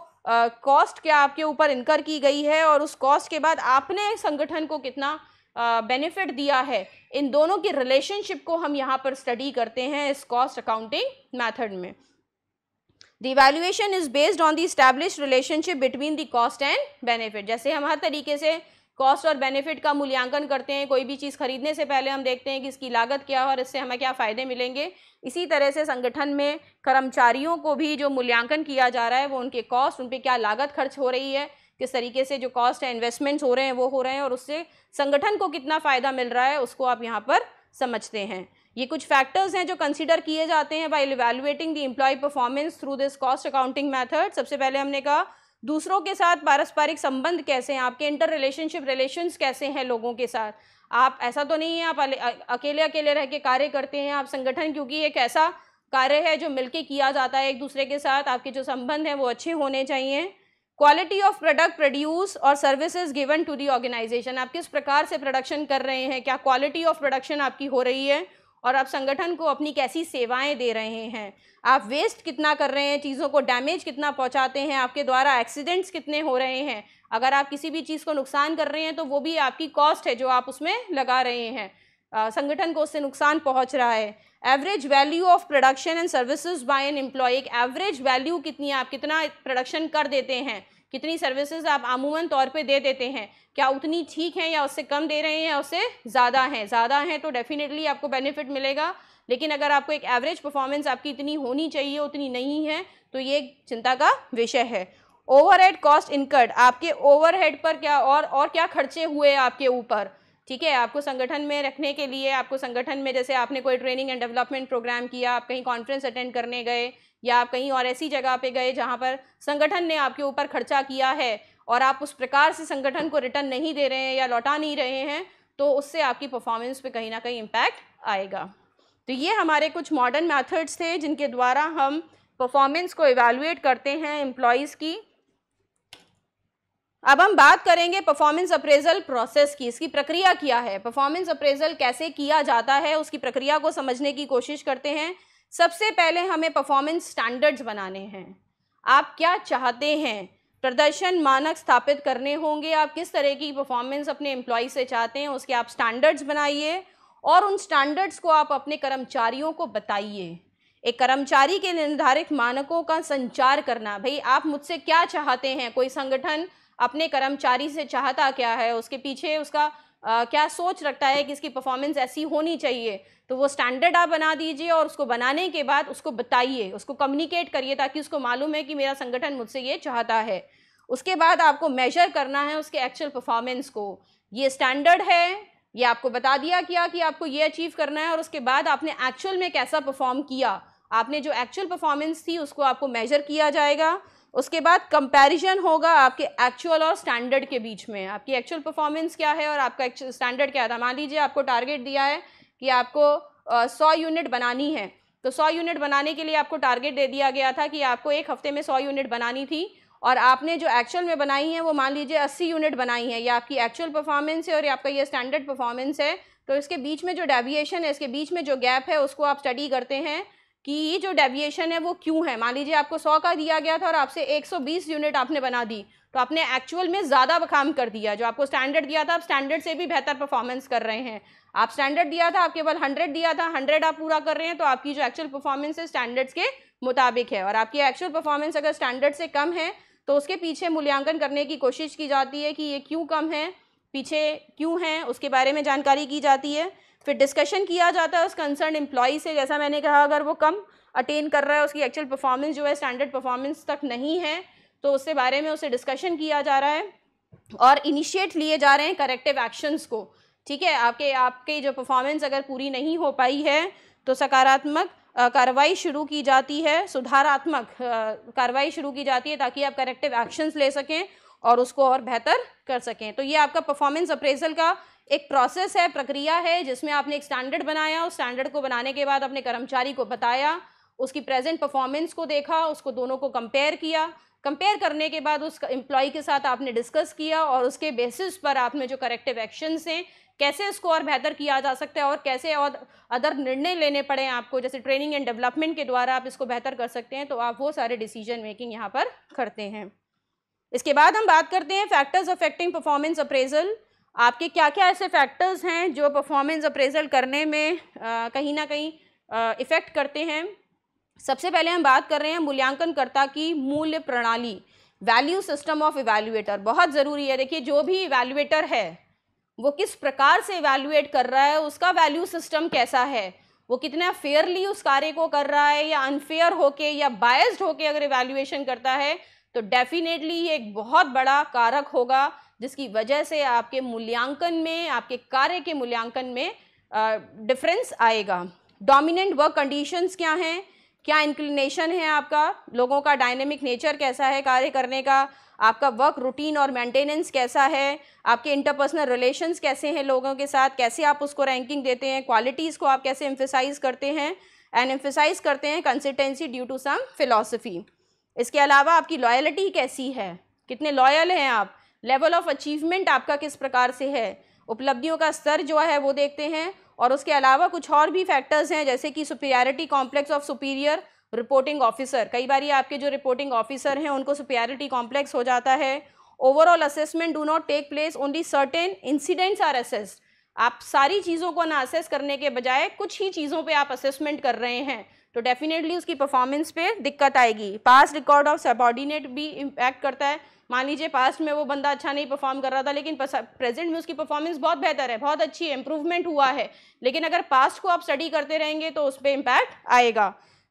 कॉस्ट क्या आपके ऊपर इनकर की गई है और उस कॉस्ट के बाद आपने संगठन को कितना बेनिफिट दिया है इन दोनों की रिलेशनशिप को हम यहाँ पर स्टडी करते हैं इस कॉस्ट अकाउंटिंग मेथड में the evaluation is based on the establish relationship between the cost and benefit जैसे हम हर तरीके से कॉस्ट और बेनिफिट का मूल्यांकन करते हैं कोई भी चीज़ खरीदने से पहले हम देखते हैं कि इसकी लागत क्या है और इससे हमें क्या फ़ायदे मिलेंगे इसी तरह से संगठन में कर्मचारियों को भी जो मूल्यांकन किया जा रहा है वो उनके कॉस्ट उन पर क्या लागत खर्च हो रही है किस तरीके से जो कॉस्ट है इन्वेस्टमेंट्स हो रहे हैं वो हो रहे हैं और उससे संगठन को कितना फ़ायदा मिल रहा है उसको आप यहाँ पर समझते हैं ये कुछ फैक्टर्स हैं जो कंसिडर किए जाते हैं by evaluating the employee performance through this cost accounting method सबसे पहले हमने कहा दूसरों के साथ पारस्परिक संबंध कैसे हैं आपके इंटर रिलेशनशिप रिलेशन कैसे हैं लोगों के साथ आप ऐसा तो नहीं है आप अकेले अकेले रह के कार्य करते हैं आप संगठन क्योंकि एक ऐसा कार्य है जो मिलके किया जाता है एक दूसरे के साथ आपके जो संबंध हैं वो अच्छे होने चाहिए क्वालिटी ऑफ प्रोडक्ट प्रोड्यूस और services given to the organization आप किस प्रकार से प्रोडक्शन कर रहे हैं क्या क्वालिटी ऑफ प्रोडक्शन आपकी हो रही है और आप संगठन को अपनी कैसी सेवाएं दे रहे हैं आप वेस्ट कितना कर रहे हैं चीज़ों को डैमेज कितना पहुंचाते हैं आपके द्वारा एक्सीडेंट्स कितने हो रहे हैं अगर आप किसी भी चीज़ को नुकसान कर रहे हैं तो वो भी आपकी कॉस्ट है जो आप उसमें लगा रहे हैं संगठन को उससे नुकसान पहुँच रहा है average value of production and services by an employee एक एवरेज वैल्यू कितनी आप कितना प्रोडक्शन कर देते हैं कितनी सर्विसेज आप अमूमन तौर पे दे देते हैं क्या उतनी ठीक हैं या उससे कम दे रहे हैं या उससे ज़्यादा हैं ज़्यादा हैं तो डेफिनेटली आपको बेनिफिट मिलेगा लेकिन अगर आपको एक एवरेज परफॉर्मेंस आपकी इतनी होनी चाहिए उतनी नहीं है तो ये एक चिंता का विषय है ओवरहेड कॉस्ट इनकर्ड आपके ओवरहेड पर क्या और और क्या खर्चे हुए आपके ऊपर ठीक है आपको संगठन में रखने के लिए आपको संगठन में जैसे आपने कोई ट्रेनिंग एंड डेवलपमेंट प्रोग्राम किया आप कहीं कॉन्फ्रेंस अटेंड करने गए या आप कहीं और ऐसी जगह पे गए जहाँ पर संगठन ने आपके ऊपर खर्चा किया है और आप उस प्रकार से संगठन को रिटर्न नहीं दे रहे हैं या लौटा नहीं रहे हैं तो उससे आपकी परफॉर्मेंस पे कहीं ना कहीं इम्पैक्ट आएगा तो ये हमारे कुछ मॉडर्न मैथड्स थे जिनके द्वारा हम परफॉर्मेंस को इवेलुएट करते हैं एम्प्लॉयज़ की अब हम बात करेंगे परफॉर्मेंस अप्रेजल प्रोसेस की इसकी प्रक्रिया क्या है परफॉर्मेंस अप्रेजल कैसे किया जाता है उसकी प्रक्रिया को समझने की कोशिश करते हैं सबसे पहले हमें परफॉर्मेंस स्टैंडर्ड्स बनाने हैं आप क्या चाहते हैं प्रदर्शन मानक स्थापित करने होंगे आप किस तरह की परफॉर्मेंस अपने एम्प्लॉय से चाहते हैं उसके आप स्टैंडर्ड्स बनाइए और उन स्टैंडर्ड्स को आप अपने कर्मचारियों को बताइए एक कर्मचारी के निर्धारित मानकों का संचार करना भाई आप मुझसे क्या चाहते हैं कोई संगठन अपने कर्मचारी से चाहता क्या है उसके पीछे उसका आ, क्या सोच रखता है कि इसकी परफॉर्मेंस ऐसी होनी चाहिए तो वो स्टैंडर्ड आप बना दीजिए और उसको बनाने के बाद उसको बताइए उसको कम्युनिकेट करिए ताकि उसको मालूम है कि मेरा संगठन मुझसे ये चाहता है उसके बाद आपको मेजर करना है उसके एक्चुअल परफॉर्मेंस को ये स्टैंडर्ड है ये आपको बता दिया किया कि आपको ये अचीव करना है और उसके बाद आपने एक्चुअल में कैसा परफॉर्म किया आपने जो एक्चुअल परफॉर्मेंस थी उसको आपको मेजर किया जाएगा उसके बाद कंपैरिजन होगा आपके एक्चुअल और स्टैंडर्ड के बीच में आपकी एक्चुअल परफॉर्मेंस क्या है और आपका स्टैंडर्ड क्या था मान लीजिए आपको टारगेट दिया है कि आपको सौ यूनिट बनानी है तो सौ यूनिट बनाने के लिए आपको टारगेट दे दिया गया था कि आपको एक हफ्ते में सौ यूनिट बनानी थी और आपने जो एक्चुअल में बनाई है वो मान लीजिए अस्सी यूनिट बनाई है या आपकी एक्चुअल परफॉर्मेंस है और ये आपका ये स्टैंडर्ड परफॉर्मेंस है तो इसके बीच में जो डेविएशन है इसके बीच में जो गैप है उसको आप स्टडी करते हैं कि ये जो डेविएशन है वो क्यों है मान लीजिए आपको सौ का दिया गया था और आपसे 120 यूनिट आपने बना दी तो आपने एक्चुअल में ज़्यादा काम कर दिया जो आपको स्टैंडर्ड दिया था आप स्टैंडर्ड से भी बेहतर परफॉर्मेंस कर रहे हैं आप स्टैंडर्ड दिया था आप केवल हंड्रेड दिया था हंड्रेड आप पूरा कर रहे हैं तो आपकी जो एक्चुअल परफॉर्मेंस है स्टैंडर्ड्स के मुताबिक है और आपकी एक्चुअल परफॉर्मेंस अगर स्टैंडर्ड से कम है तो उसके पीछे मूल्यांकन करने की कोशिश की जाती है कि ये क्यों कम है पीछे क्यों है उसके बारे में जानकारी की जाती है फिर डिस्कशन किया जाता है उस कंसर्न एम्प्लॉई से जैसा मैंने कहा अगर वो कम अटेन कर रहा है उसकी एक्चुअल परफॉर्मेंस जो है स्टैंडर्ड परफॉर्मेंस तक नहीं है तो उससे बारे में उसे डिस्कशन किया जा रहा है और इनिशिएट लिए जा रहे हैं करेक्टिव एक्शंस को ठीक है आपके आपके जो परफॉर्मेंस अगर पूरी नहीं हो पाई है तो सकारात्मक कार्रवाई शुरू की जाती है सुधारात्मक कार्रवाई शुरू की जाती है ताकि आप करेक्टिव एक्शंस ले सकें और उसको और बेहतर कर सकें तो ये आपका परफॉर्मेंस अप्रेजल का एक प्रोसेस है प्रक्रिया है जिसमें आपने एक स्टैंडर्ड बनाया उस स्टैंडर्ड को बनाने के बाद अपने कर्मचारी को बताया उसकी प्रेजेंट परफॉर्मेंस को देखा उसको दोनों को कंपेयर किया कंपेयर करने के बाद उस एम्प्लॉय के साथ आपने डिस्कस किया और उसके बेसिस पर आपने जो करेक्टिव एक्शंस हैं कैसे इसको और बेहतर किया जा सकता है और कैसे और अदर निर्णय लेने पड़े आपको जैसे ट्रेनिंग एंड डेवलपमेंट के द्वारा आप इसको बेहतर कर सकते हैं तो आप वो सारे डिसीजन मेकिंग यहाँ पर करते हैं इसके बाद हम बात करते हैं फैक्टर्स अफेक्टिंग परफॉर्मेंस अप्रेजल आपके क्या क्या ऐसे फैक्टर्स हैं जो परफॉर्मेंस अप्रेजल करने में आ, कहीं ना कहीं इफ़ेक्ट करते हैं सबसे पहले हम बात कर रहे हैं मूल्यांकनकर्ता की मूल्य प्रणाली वैल्यू सिस्टम ऑफ इवेल्युएटर बहुत ज़रूरी है देखिए जो भी इवेल्युएटर है वो किस प्रकार से इवेल्युएट कर रहा है उसका वैल्यू सिस्टम कैसा है वो कितना फेयरली उस कार्य को कर रहा है या अनफेयर होके या बायस्ड होके अगर इवेल्युएशन करता है तो डेफिनेटली ये एक बहुत बड़ा कारक होगा जिसकी वजह से आपके मूल्यांकन में आपके कार्य के मूल्यांकन में डिफरेंस आएगा डोमिनेंट वर्क कंडीशंस क्या हैं क्या इंक्लिनेशन है आपका लोगों का डायनेमिक नेचर कैसा है कार्य करने का आपका वर्क रूटीन और मेंटेनेंस कैसा है आपके इंटरपर्सनल रिलेशंस कैसे हैं लोगों के साथ कैसे आप उसको रैंकिंग देते हैं क्वालिटीज़ को आप कैसे एम्फिसाइज करते हैं एंड एम्फिसाइज करते हैं consistency due to some philosophy इसके अलावा आपकी लॉयलिटी कैसी है कितने लॉयल हैं आप लेवल ऑफ अचीवमेंट आपका किस प्रकार से है उपलब्धियों का स्तर जो है वो देखते हैं और उसके अलावा कुछ और भी फैक्टर्स हैं जैसे कि superiority complex of superior reporting officer कई बार आपके जो रिपोर्टिंग ऑफिसर हैं उनको सुपीरियरिटी कॉम्प्लेक्स हो जाता है overall assessment do not take place only certain incidents are assessed आप सारी चीज़ों को ना असेस करने के बजाय कुछ ही चीज़ों पे आप असेसमेंट कर रहे हैं तो डेफिनेटली उसकी परफॉर्मेंस पे दिक्कत आएगी पास रिकॉर्ड ऑफ सबॉर्डिनेट भी इम्पैक्ट करता है मान लीजिए पास्ट में वो बंदा अच्छा नहीं परफॉर्म कर रहा था लेकिन प्रेजेंट में उसकी परफॉर्मेंस बहुत बेहतर है बहुत अच्छी है इंप्रूवमेंट हुआ है लेकिन अगर पास्ट को आप स्टडी करते रहेंगे तो उस पर इम्पैक्ट आएगा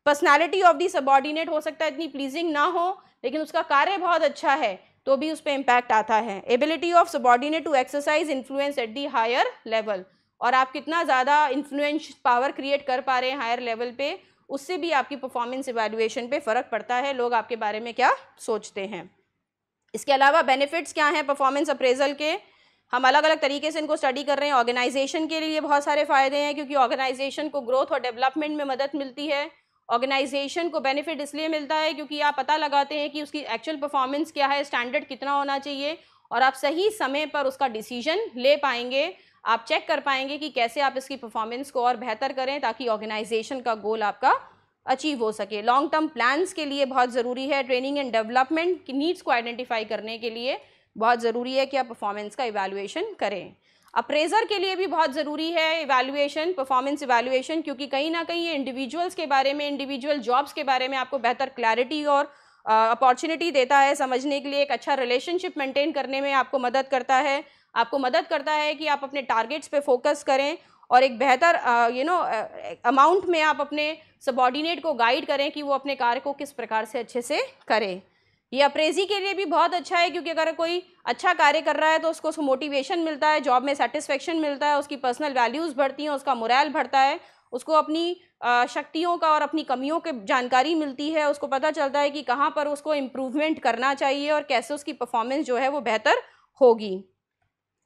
पर्सनैलिटी ऑफ दी सबॉर्डिनेट हो सकता है इतनी प्लीजिंग ना हो लेकिन उसका कार्य बहुत अच्छा है तो भी उस पर इम्पैक्ट आता है ability of subordinate to exercise influence at the higher level और आप कितना ज़्यादा इन्फ्लुएंस पावर क्रिएट कर पा रहे हैं हायर लेवल पे उससे भी आपकी परफॉर्मेंस इवेल्युएशन पे फ़र्क पड़ता है लोग आपके बारे में क्या सोचते हैं इसके अलावा बेनिफिट्स क्या हैं परफॉर्मेंस अप्रेजल के हम अलग अलग तरीके से इनको स्टडी कर रहे हैं ऑर्गेनाइजेशन के लिए बहुत सारे फ़ायदे हैं क्योंकि ऑर्गेनाइजेशन को ग्रोथ और डेवलपमेंट में मदद मिलती है ऑर्गेनाइजेशन को बेनिफिट इसलिए मिलता है क्योंकि आप पता लगाते हैं कि उसकी एक्चुअल परफॉर्मेंस क्या है स्टैंडर्ड कितना होना चाहिए और आप सही समय पर उसका डिसीजन ले पाएंगे आप चेक कर पाएंगे कि कैसे आप इसकी परफॉर्मेंस को और बेहतर करें ताकि ऑर्गेनाइजेशन का गोल आपका अचीव हो सके लॉन्ग टर्म प्लान्स के लिए बहुत ज़रूरी है ट्रेनिंग एंड डेवलपमेंट की नीड्स को आइडेंटिफाई करने के लिए बहुत ज़रूरी है कि आप परफॉर्मेंस का इवेलुएशन करें अप्रेजर के लिए भी बहुत ज़रूरी है इवेलुएशन परफॉर्मेंस इवेलुएशन क्योंकि कहीं ना कहीं ये इंडिविजुअल्स के बारे में इंडिविजुअल जॉब्स के बारे में आपको बेहतर क्लैरिटी और अपॉर्चुनिटी देता है समझने के लिए एक अच्छा रिलेशनशिप मेंटेन करने में आपको मदद करता है आपको मदद करता है कि आप अपने टारगेट्स पे फोकस करें और एक बेहतर यू नो अमाउंट में आप अपने सबॉर्डिनेट को गाइड करें कि वो अपने कार्य को किस प्रकार से अच्छे से करें ये अप्रेजी के लिए भी बहुत अच्छा है क्योंकि अगर कोई अच्छा कार्य कर रहा है तो उसको उसको मोटिवेशन मिलता है जॉब में सेटिस्फेक्शन मिलता है उसकी पर्सनल वैल्यूज़ बढ़ती हैं उसका मोरल बढ़ता है उसको अपनी शक्तियों का और अपनी कमियों की जानकारी मिलती है उसको पता चलता है कि कहाँ पर उसको इम्प्रूवमेंट करना चाहिए और कैसे उसकी परफॉर्मेंस जो है वो बेहतर होगी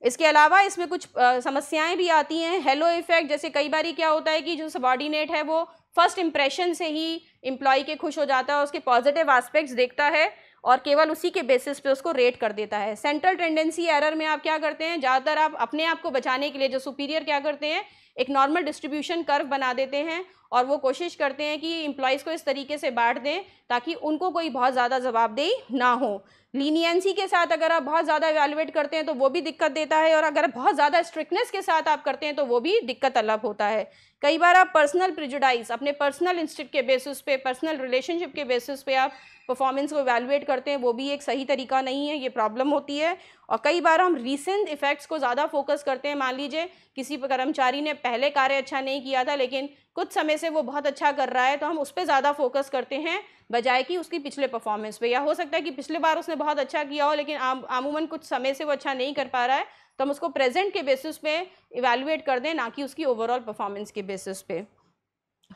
इसके अलावा इसमें कुछ समस्याएं भी आती हैं हेलो इफेक्ट जैसे कई बार क्या होता है कि जो सबॉर्डिनेट है वो फर्स्ट इम्प्रेशन से ही एम्प्लॉय के खुश हो जाता है उसके पॉजिटिव आस्पेक्ट्स देखता है और केवल उसी के बेसिस पे उसको रेट कर देता है सेंट्रल टेंडेंसी एरर में आप क्या करते हैं ज़्यादातर आप अपने आप को बचाने के लिए जो सुपीरियर क्या करते हैं एक नॉर्मल डिस्ट्रीब्यूशन कर्व बना देते हैं और वो कोशिश करते हैं कि इम्प्लॉयज़ को इस तरीके से बांट दें ताकि उनको कोई बहुत ज़्यादा जवाबदेही ना हो लीनियंसी के साथ अगर आप बहुत ज़्यादा एवेलुएट करते हैं तो वो भी दिक्कत देता है और अगर बहुत ज़्यादा स्ट्रिक्टनेस के साथ आप करते हैं तो वो भी दिक्कत अलग होता है कई बार आप पर्सनल प्रिजुडाइज अपने पर्सनल इंस्टिट के बेसिस पे पर्सनल रिलेशनशिप के बेसिस पे आप परफॉर्मेंस को एवेलुएट करते हैं वो भी एक सही तरीका नहीं है ये प्रॉब्लम होती है और कई बार हम रीसेंट इफ़ेक्ट्स को ज़्यादा फोकस करते हैं मान लीजिए किसी कर्मचारी ने पहले कार्य अच्छा नहीं किया था लेकिन कुछ समय से वो बहुत अच्छा कर रहा है तो हम उस पर ज़्यादा फोकस करते हैं बजाय कि उसकी पिछले परफॉर्मेंस पे या हो सकता है कि पिछले बार उसने बहुत अच्छा किया हो लेकिन आमूमन कुछ समय से वो अच्छा नहीं कर पा रहा है तो हम उसको प्रेजेंट के बेसिस पे इवेलुएट कर दें ना कि उसकी ओवरऑल परफॉर्मेंस के बेसिस पे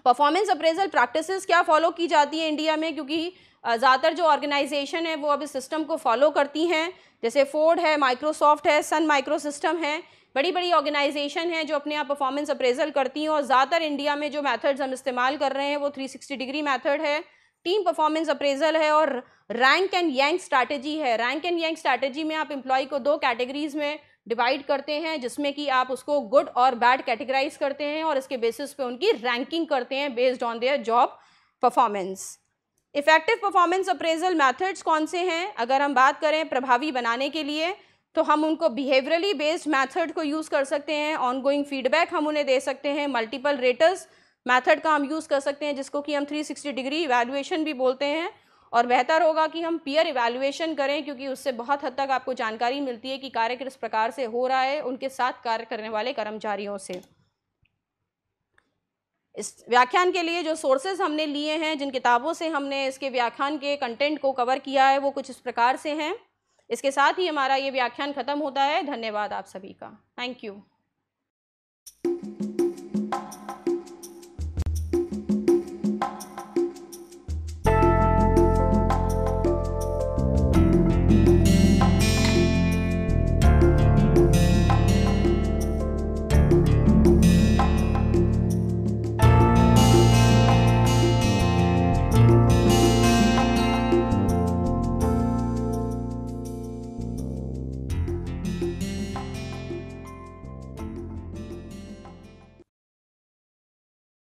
परफॉर्मेंस अप्रेजल प्रैक्टिसेस क्या फॉलो की जाती है इंडिया में क्योंकि ज़्यादातर जो ऑर्गेनाइजेशन है वो अब इस सिस्टम को फॉलो करती हैं जैसे फोर्ड है माइक्रोसॉफ्ट है सन माइक्रो सिस्टम है बड़ी बड़ी ऑर्गेनाइजेशन है जो अपने आप परफॉर्मेंस अप्रेजल करती हैं और ज़्यादातर इंडिया में जो मैथड्स हम इस्तेमाल कर रहे हैं वो सिक्सटी डिग्री मैथड है टीम परफॉर्मेंस अप्रेजल है और रैंक एंड यंग स्ट्रैटेजी है रैंक एंड यंग स्ट्रैटेजी में आप एम्प्लॉय को दो कैटेगरीज में डिवाइड करते हैं जिसमें कि आप उसको गुड और बैड कैटेगराइज करते हैं और इसके बेसिस पे उनकी रैंकिंग करते हैं based on their job performance effective performance appraisal methods कौन से हैं अगर हम बात करें प्रभावी बनाने के लिए तो हम उनको बिहेवियरली बेस्ड मेथड को यूज़ कर सकते हैं ऑनगोइंग फीडबैक हम उन्हें दे सकते हैं मल्टीपल रेटर्स मेथड का हम यूज़ कर सकते हैं जिसको कि हम 360 डिग्री इवेलुएशन भी बोलते हैं और बेहतर होगा कि हम पीयर इवेलुएशन करें क्योंकि उससे बहुत हद तक आपको जानकारी मिलती है कि कार्य किस प्रकार से हो रहा है उनके साथ कार्य करने वाले कर्मचारियों से इस व्याख्यान के लिए जो सोर्सेज हमने लिए हैं जिन किताबों से हमने इसके व्याख्यान के कंटेंट को कवर किया है वो कुछ इस प्रकार से हैं इसके साथ ही हमारा ये व्याख्यान खत्म होता है धन्यवाद आप सभी का थैंक यू